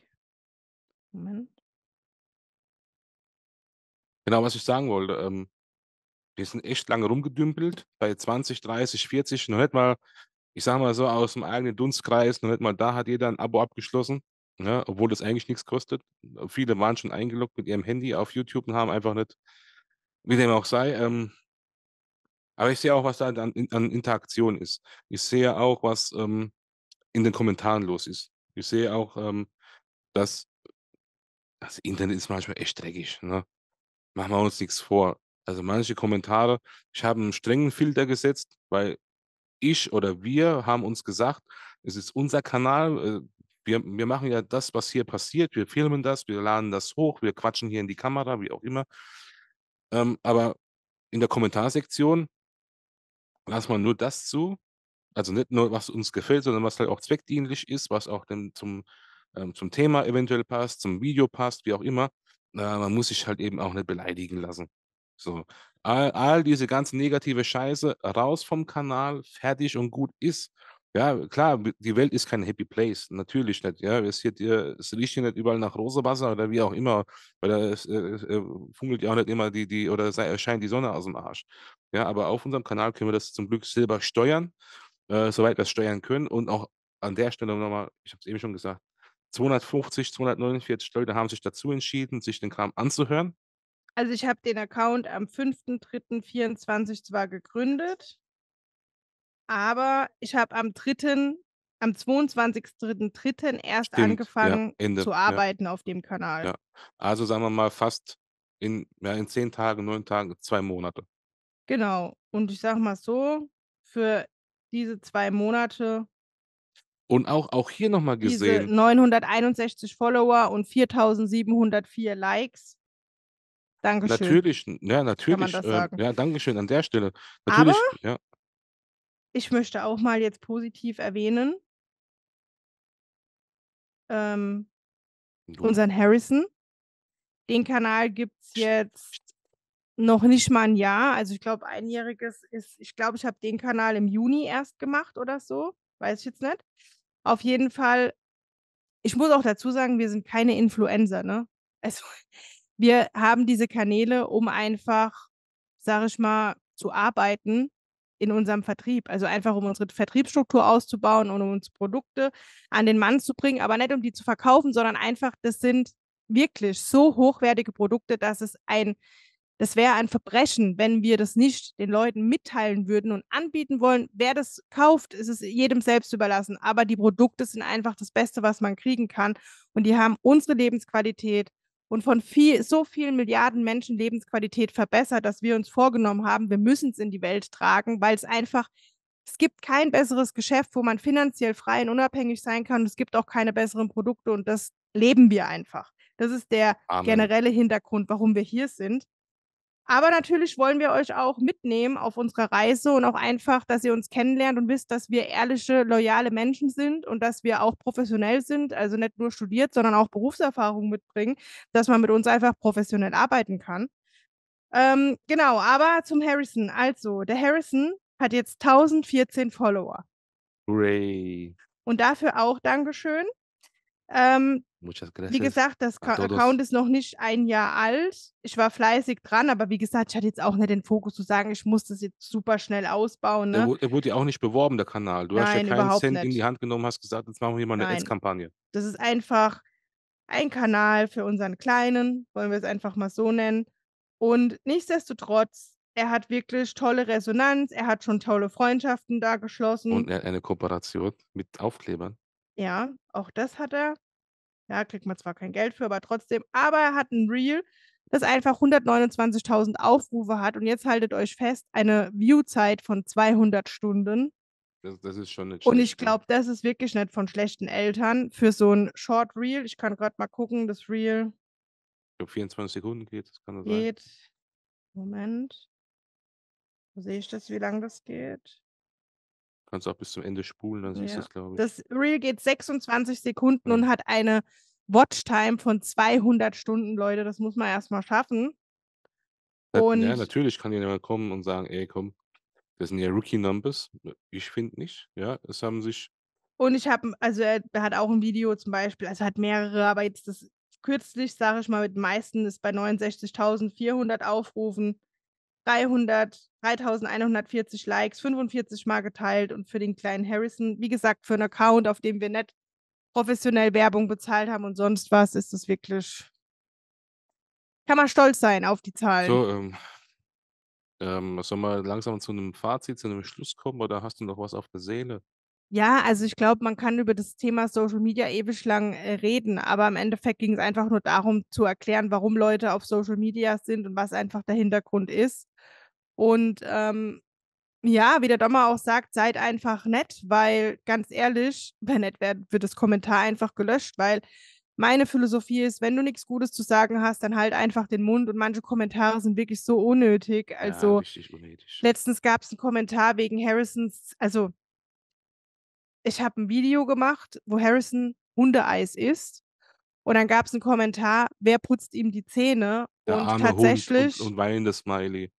Moment. Genau, was ich sagen wollte. Ähm, die sind echt lange rumgedümpelt, bei 20, 30, 40, noch nicht mal, ich sag mal so, aus dem eigenen Dunstkreis, noch nicht mal da hat jeder ein Abo abgeschlossen, ne? obwohl das eigentlich nichts kostet. Viele waren schon eingeloggt mit ihrem Handy auf YouTube und haben einfach nicht, wie dem auch sei, ähm, aber ich sehe auch, was da an, an Interaktion ist. Ich sehe auch, was ähm, in den Kommentaren los ist. Ich sehe auch, ähm, dass das Internet ist manchmal echt dreckig. Ne? Machen wir uns nichts vor. Also manche Kommentare, ich habe einen strengen Filter gesetzt, weil ich oder wir haben uns gesagt, es ist unser Kanal, äh, wir, wir machen ja das, was hier passiert, wir filmen das, wir laden das hoch, wir quatschen hier in die Kamera, wie auch immer. Ähm, aber in der Kommentarsektion lass mal nur das zu, also nicht nur, was uns gefällt, sondern was halt auch zweckdienlich ist, was auch dem, zum, ähm, zum Thema eventuell passt, zum Video passt, wie auch immer. Äh, man muss sich halt eben auch nicht beleidigen lassen. So, all, all diese ganze negative Scheiße raus vom Kanal, fertig und gut ist. Ja, klar, die Welt ist kein Happy Place, natürlich nicht. Ja, es, hier, es riecht hier nicht überall nach Rosewasser oder wie auch immer, oder es äh, äh funkelt ja auch nicht immer die, die oder sei, erscheint die Sonne aus dem Arsch. Ja, aber auf unserem Kanal können wir das zum Glück selber steuern, äh, soweit wir es steuern können. Und auch an der Stelle nochmal, ich habe es eben schon gesagt, 250, 249 Leute haben sich dazu entschieden, sich den Kram anzuhören. Also ich habe den Account am 5.3.24 zwar gegründet, aber ich habe am 3., am 22.3.3. erst Stimmt, angefangen ja, Ende, zu arbeiten ja. auf dem Kanal. Ja. Also sagen wir mal fast in, ja, in zehn Tagen, neun Tagen, zwei Monate. Genau. Und ich sage mal so, für diese zwei Monate und auch, auch hier nochmal gesehen. Diese 961 Follower und 4704 Likes. Dankeschön. Natürlich, ja, natürlich. Äh, ja, Dankeschön an der Stelle. Natürlich, Aber ja. ich möchte auch mal jetzt positiv erwähnen. Ähm, unseren Harrison. Den Kanal gibt es jetzt noch nicht mal ein Jahr. Also ich glaube, einjähriges ist, ich glaube, ich habe den Kanal im Juni erst gemacht oder so. Weiß ich jetzt nicht. Auf jeden Fall, ich muss auch dazu sagen, wir sind keine Influencer, ne? Also wir haben diese Kanäle, um einfach, sage ich mal, zu arbeiten in unserem Vertrieb. Also einfach, um unsere Vertriebsstruktur auszubauen und um uns Produkte an den Mann zu bringen, aber nicht um die zu verkaufen, sondern einfach, das sind wirklich so hochwertige Produkte, dass es ein, das wäre ein Verbrechen, wenn wir das nicht den Leuten mitteilen würden und anbieten wollen. Wer das kauft, ist es jedem selbst überlassen. Aber die Produkte sind einfach das Beste, was man kriegen kann. Und die haben unsere Lebensqualität, und von viel, so vielen Milliarden Menschen Lebensqualität verbessert, dass wir uns vorgenommen haben, wir müssen es in die Welt tragen, weil es einfach, es gibt kein besseres Geschäft, wo man finanziell frei und unabhängig sein kann. Es gibt auch keine besseren Produkte und das leben wir einfach. Das ist der Amen. generelle Hintergrund, warum wir hier sind. Aber natürlich wollen wir euch auch mitnehmen auf unserer Reise und auch einfach, dass ihr uns kennenlernt und wisst, dass wir ehrliche, loyale Menschen sind und dass wir auch professionell sind, also nicht nur studiert, sondern auch Berufserfahrung mitbringen, dass man mit uns einfach professionell arbeiten kann. Ähm, genau, aber zum Harrison. Also, der Harrison hat jetzt 1014 Follower. Hooray. Und dafür auch Dankeschön. Ähm, Muchas gracias. Wie gesagt, das Account ist noch nicht ein Jahr alt. Ich war fleißig dran, aber wie gesagt, ich hatte jetzt auch nicht den Fokus zu sagen, ich muss das jetzt super schnell ausbauen. Ne? Er, wurde ja auch nicht beworben, der Kanal. Du Nein, hast ja keinen Cent nicht. in die Hand genommen, hast gesagt, jetzt machen wir hier mal eine Ads-Kampagne. Das ist einfach ein Kanal für unseren Kleinen, wollen wir es einfach mal so nennen. Und nichtsdestotrotz, er hat wirklich tolle Resonanz, er hat schon tolle Freundschaften da geschlossen. Und er hat eine Kooperation mit Aufklebern. Ja, auch das hat er. Ja, kriegt man zwar kein Geld für, aber trotzdem. Aber er hat ein Reel, das einfach 129.000 Aufrufe hat. Und jetzt haltet euch fest, eine Viewzeit von 200 Stunden. Das, das ist schon nicht Und ich glaube, das ist wirklich nicht von schlechten Eltern für so ein Short Reel. Ich kann gerade mal gucken, das Reel. Ich glaube, 24 Sekunden geht, das kann das geht. sein. Moment. Wo sehe ich das, wie lange das geht? Kannst auch bis zum Ende spulen, dann siehst du es, glaube ich. Das Reel geht 26 Sekunden mhm. und hat eine Watchtime von 200 Stunden, Leute. Das muss man erstmal schaffen. Und ja, natürlich kann jemand kommen und sagen, ey, komm, das sind ja Rookie-Numbers. Ich finde nicht. Ja, es haben sich. Und ich habe, also er hat auch ein Video zum Beispiel, also hat mehrere, aber jetzt das kürzlich, sage ich mal, mit meisten ist bei 69.400 Aufrufen. 300, 3140 Likes, 45 Mal geteilt und für den kleinen Harrison, wie gesagt, für einen Account, auf dem wir nicht professionell Werbung bezahlt haben und sonst was, ist das wirklich. Kann man stolz sein auf die Zahlen. So, ähm, ähm, sollen wir langsam zu einem Fazit, zu einem Schluss kommen oder hast du noch was auf der Seele? Ja, also ich glaube, man kann über das Thema Social Media ewig lang äh, reden, aber im Endeffekt ging es einfach nur darum zu erklären, warum Leute auf Social Media sind und was einfach der Hintergrund ist. Und ähm, ja, wie der Dommer auch sagt, seid einfach nett, weil ganz ehrlich, wenn nett wird, wird das Kommentar einfach gelöscht, weil meine Philosophie ist, wenn du nichts Gutes zu sagen hast, dann halt einfach den Mund und manche Kommentare sind wirklich so unnötig. Also ja, richtig, letztens gab es einen Kommentar wegen Harrisons, also ich habe ein Video gemacht, wo Harrison Hundeeis isst. Und dann gab es einen Kommentar, wer putzt ihm die Zähne? Der und tatsächlich. Hund und, und weinendes Smiley.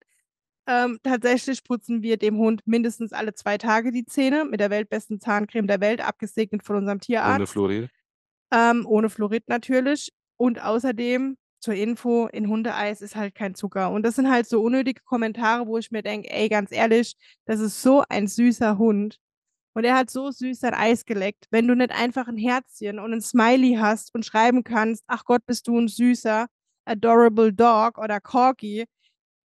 Ähm, tatsächlich putzen wir dem Hund mindestens alle zwei Tage die Zähne mit der weltbesten Zahncreme der Welt, abgesegnet von unserem Tierarzt. Ohne Fluorid. Ähm, ohne Fluorid natürlich. Und außerdem, zur Info, in Hundeeis ist halt kein Zucker. Und das sind halt so unnötige Kommentare, wo ich mir denke, ey, ganz ehrlich, das ist so ein süßer Hund. Und er hat so süß sein Eis geleckt. Wenn du nicht einfach ein Herzchen und ein Smiley hast und schreiben kannst, ach Gott, bist du ein süßer, adorable Dog oder Corgi,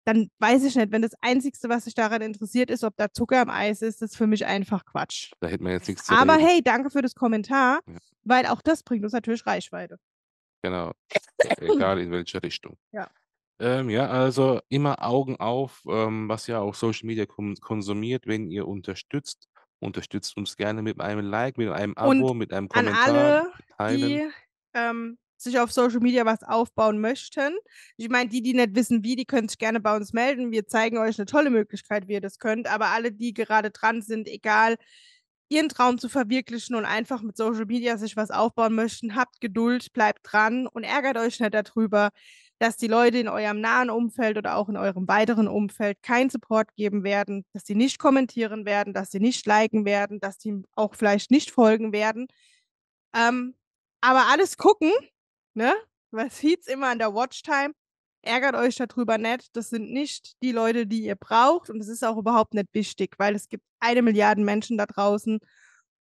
dann weiß ich nicht, wenn das Einzige, was sich daran interessiert, ist, ob da Zucker im Eis ist, ist für mich einfach Quatsch. Da hätten wir jetzt nichts zu Aber reden. hey, danke für das Kommentar, ja. weil auch das bringt uns natürlich Reichweite. Genau. Egal in welche Richtung. Ja. Ähm, ja, also immer Augen auf, ähm, was ihr auf Social Media konsumiert, wenn ihr unterstützt Unterstützt uns gerne mit einem Like, mit einem Abo, Und mit einem Kommentar. An alle, teilen. die ähm, sich auf Social Media was aufbauen möchten. Ich meine, die, die nicht wissen, wie, die können sich gerne bei uns melden. Wir zeigen euch eine tolle Möglichkeit, wie ihr das könnt. Aber alle, die gerade dran sind, egal, ihren Traum zu verwirklichen und einfach mit Social Media sich was aufbauen möchten, habt Geduld, bleibt dran und ärgert euch nicht darüber dass die Leute in eurem nahen Umfeld oder auch in eurem weiteren Umfeld keinen Support geben werden, dass sie nicht kommentieren werden, dass sie nicht liken werden, dass sie auch vielleicht nicht folgen werden. Ähm, aber alles gucken, ne? Was sieht's immer an der Watchtime? Ärgert euch darüber nicht. Das sind nicht die Leute, die ihr braucht. Und es ist auch überhaupt nicht wichtig, weil es gibt eine Milliarde Menschen da draußen.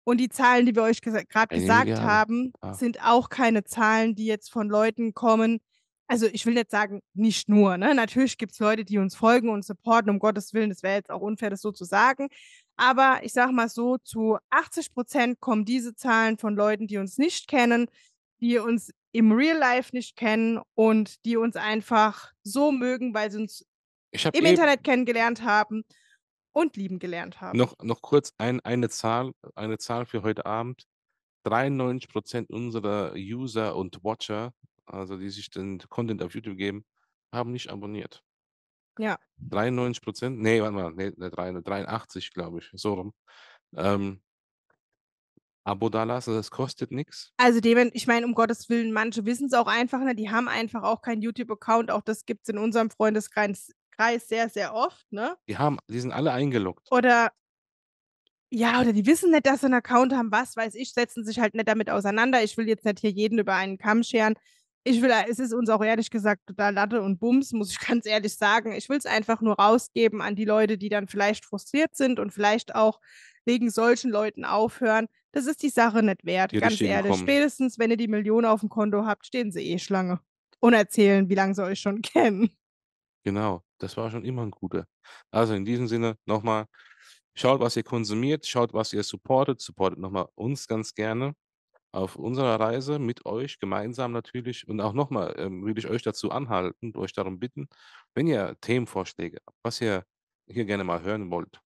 Und die Zahlen, die wir euch gerade gesagt haben, ah. sind auch keine Zahlen, die jetzt von Leuten kommen, also ich will jetzt sagen, nicht nur. Ne? Natürlich gibt es Leute, die uns folgen und supporten, um Gottes Willen, das wäre jetzt auch unfair, das so zu sagen. Aber ich sage mal so, zu 80 Prozent kommen diese Zahlen von Leuten, die uns nicht kennen, die uns im Real Life nicht kennen und die uns einfach so mögen, weil sie uns im Internet kennengelernt haben und lieben gelernt haben. Noch, noch kurz ein, eine, Zahl, eine Zahl für heute Abend. 93 Prozent unserer User und Watcher also die sich den Content auf YouTube geben, haben nicht abonniert. Ja. 93 Prozent, nee, warte mal, nee, 83, ne, glaube ich, so rum. Ähm, Abo da lassen, das kostet nichts. Also dem, ich meine, um Gottes Willen, manche wissen es auch einfach, ne? die haben einfach auch keinen YouTube-Account, auch das gibt es in unserem Freundeskreis sehr, sehr oft, ne? Die haben, die sind alle eingeloggt. Oder ja, oder die wissen nicht, dass sie einen Account haben, was weiß ich, setzen sich halt nicht damit auseinander. Ich will jetzt nicht hier jeden über einen Kamm scheren ich will, es ist uns auch ehrlich gesagt da Latte und Bums, muss ich ganz ehrlich sagen. Ich will es einfach nur rausgeben an die Leute, die dann vielleicht frustriert sind und vielleicht auch wegen solchen Leuten aufhören. Das ist die Sache nicht wert, die ganz ehrlich. Kommen. Spätestens, wenn ihr die Millionen auf dem Konto habt, stehen sie eh Schlange und erzählen, wie lange sie euch schon kennen. Genau, das war schon immer ein guter. Also in diesem Sinne nochmal, schaut, was ihr konsumiert, schaut, was ihr supportet, supportet nochmal uns ganz gerne auf unserer Reise mit euch gemeinsam natürlich. Und auch nochmal ähm, will ich euch dazu anhalten, euch darum bitten, wenn ihr Themenvorschläge habt, was ihr hier gerne mal hören wollt,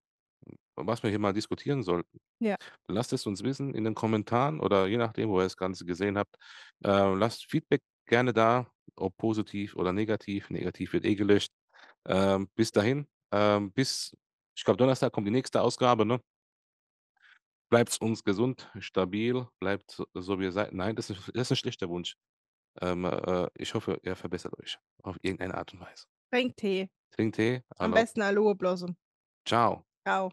äh, was wir hier mal diskutieren sollten, Ja. lasst es uns wissen in den Kommentaren oder je nachdem, wo ihr das Ganze gesehen habt. Äh, lasst Feedback gerne da, ob positiv oder negativ. Negativ wird eh gelöscht. Ähm, bis dahin, ähm, bis, ich glaube, Donnerstag kommt die nächste Ausgabe, ne? bleibt uns gesund, stabil, bleibt so, wie ihr seid. Nein, das ist, das ist ein schlechter Wunsch. Ähm, äh, ich hoffe, ihr verbessert euch auf irgendeine Art und Weise. Trink Tee. Trink Tee. Am Hallo. besten Aloe Blossom. Ciao. Ciao.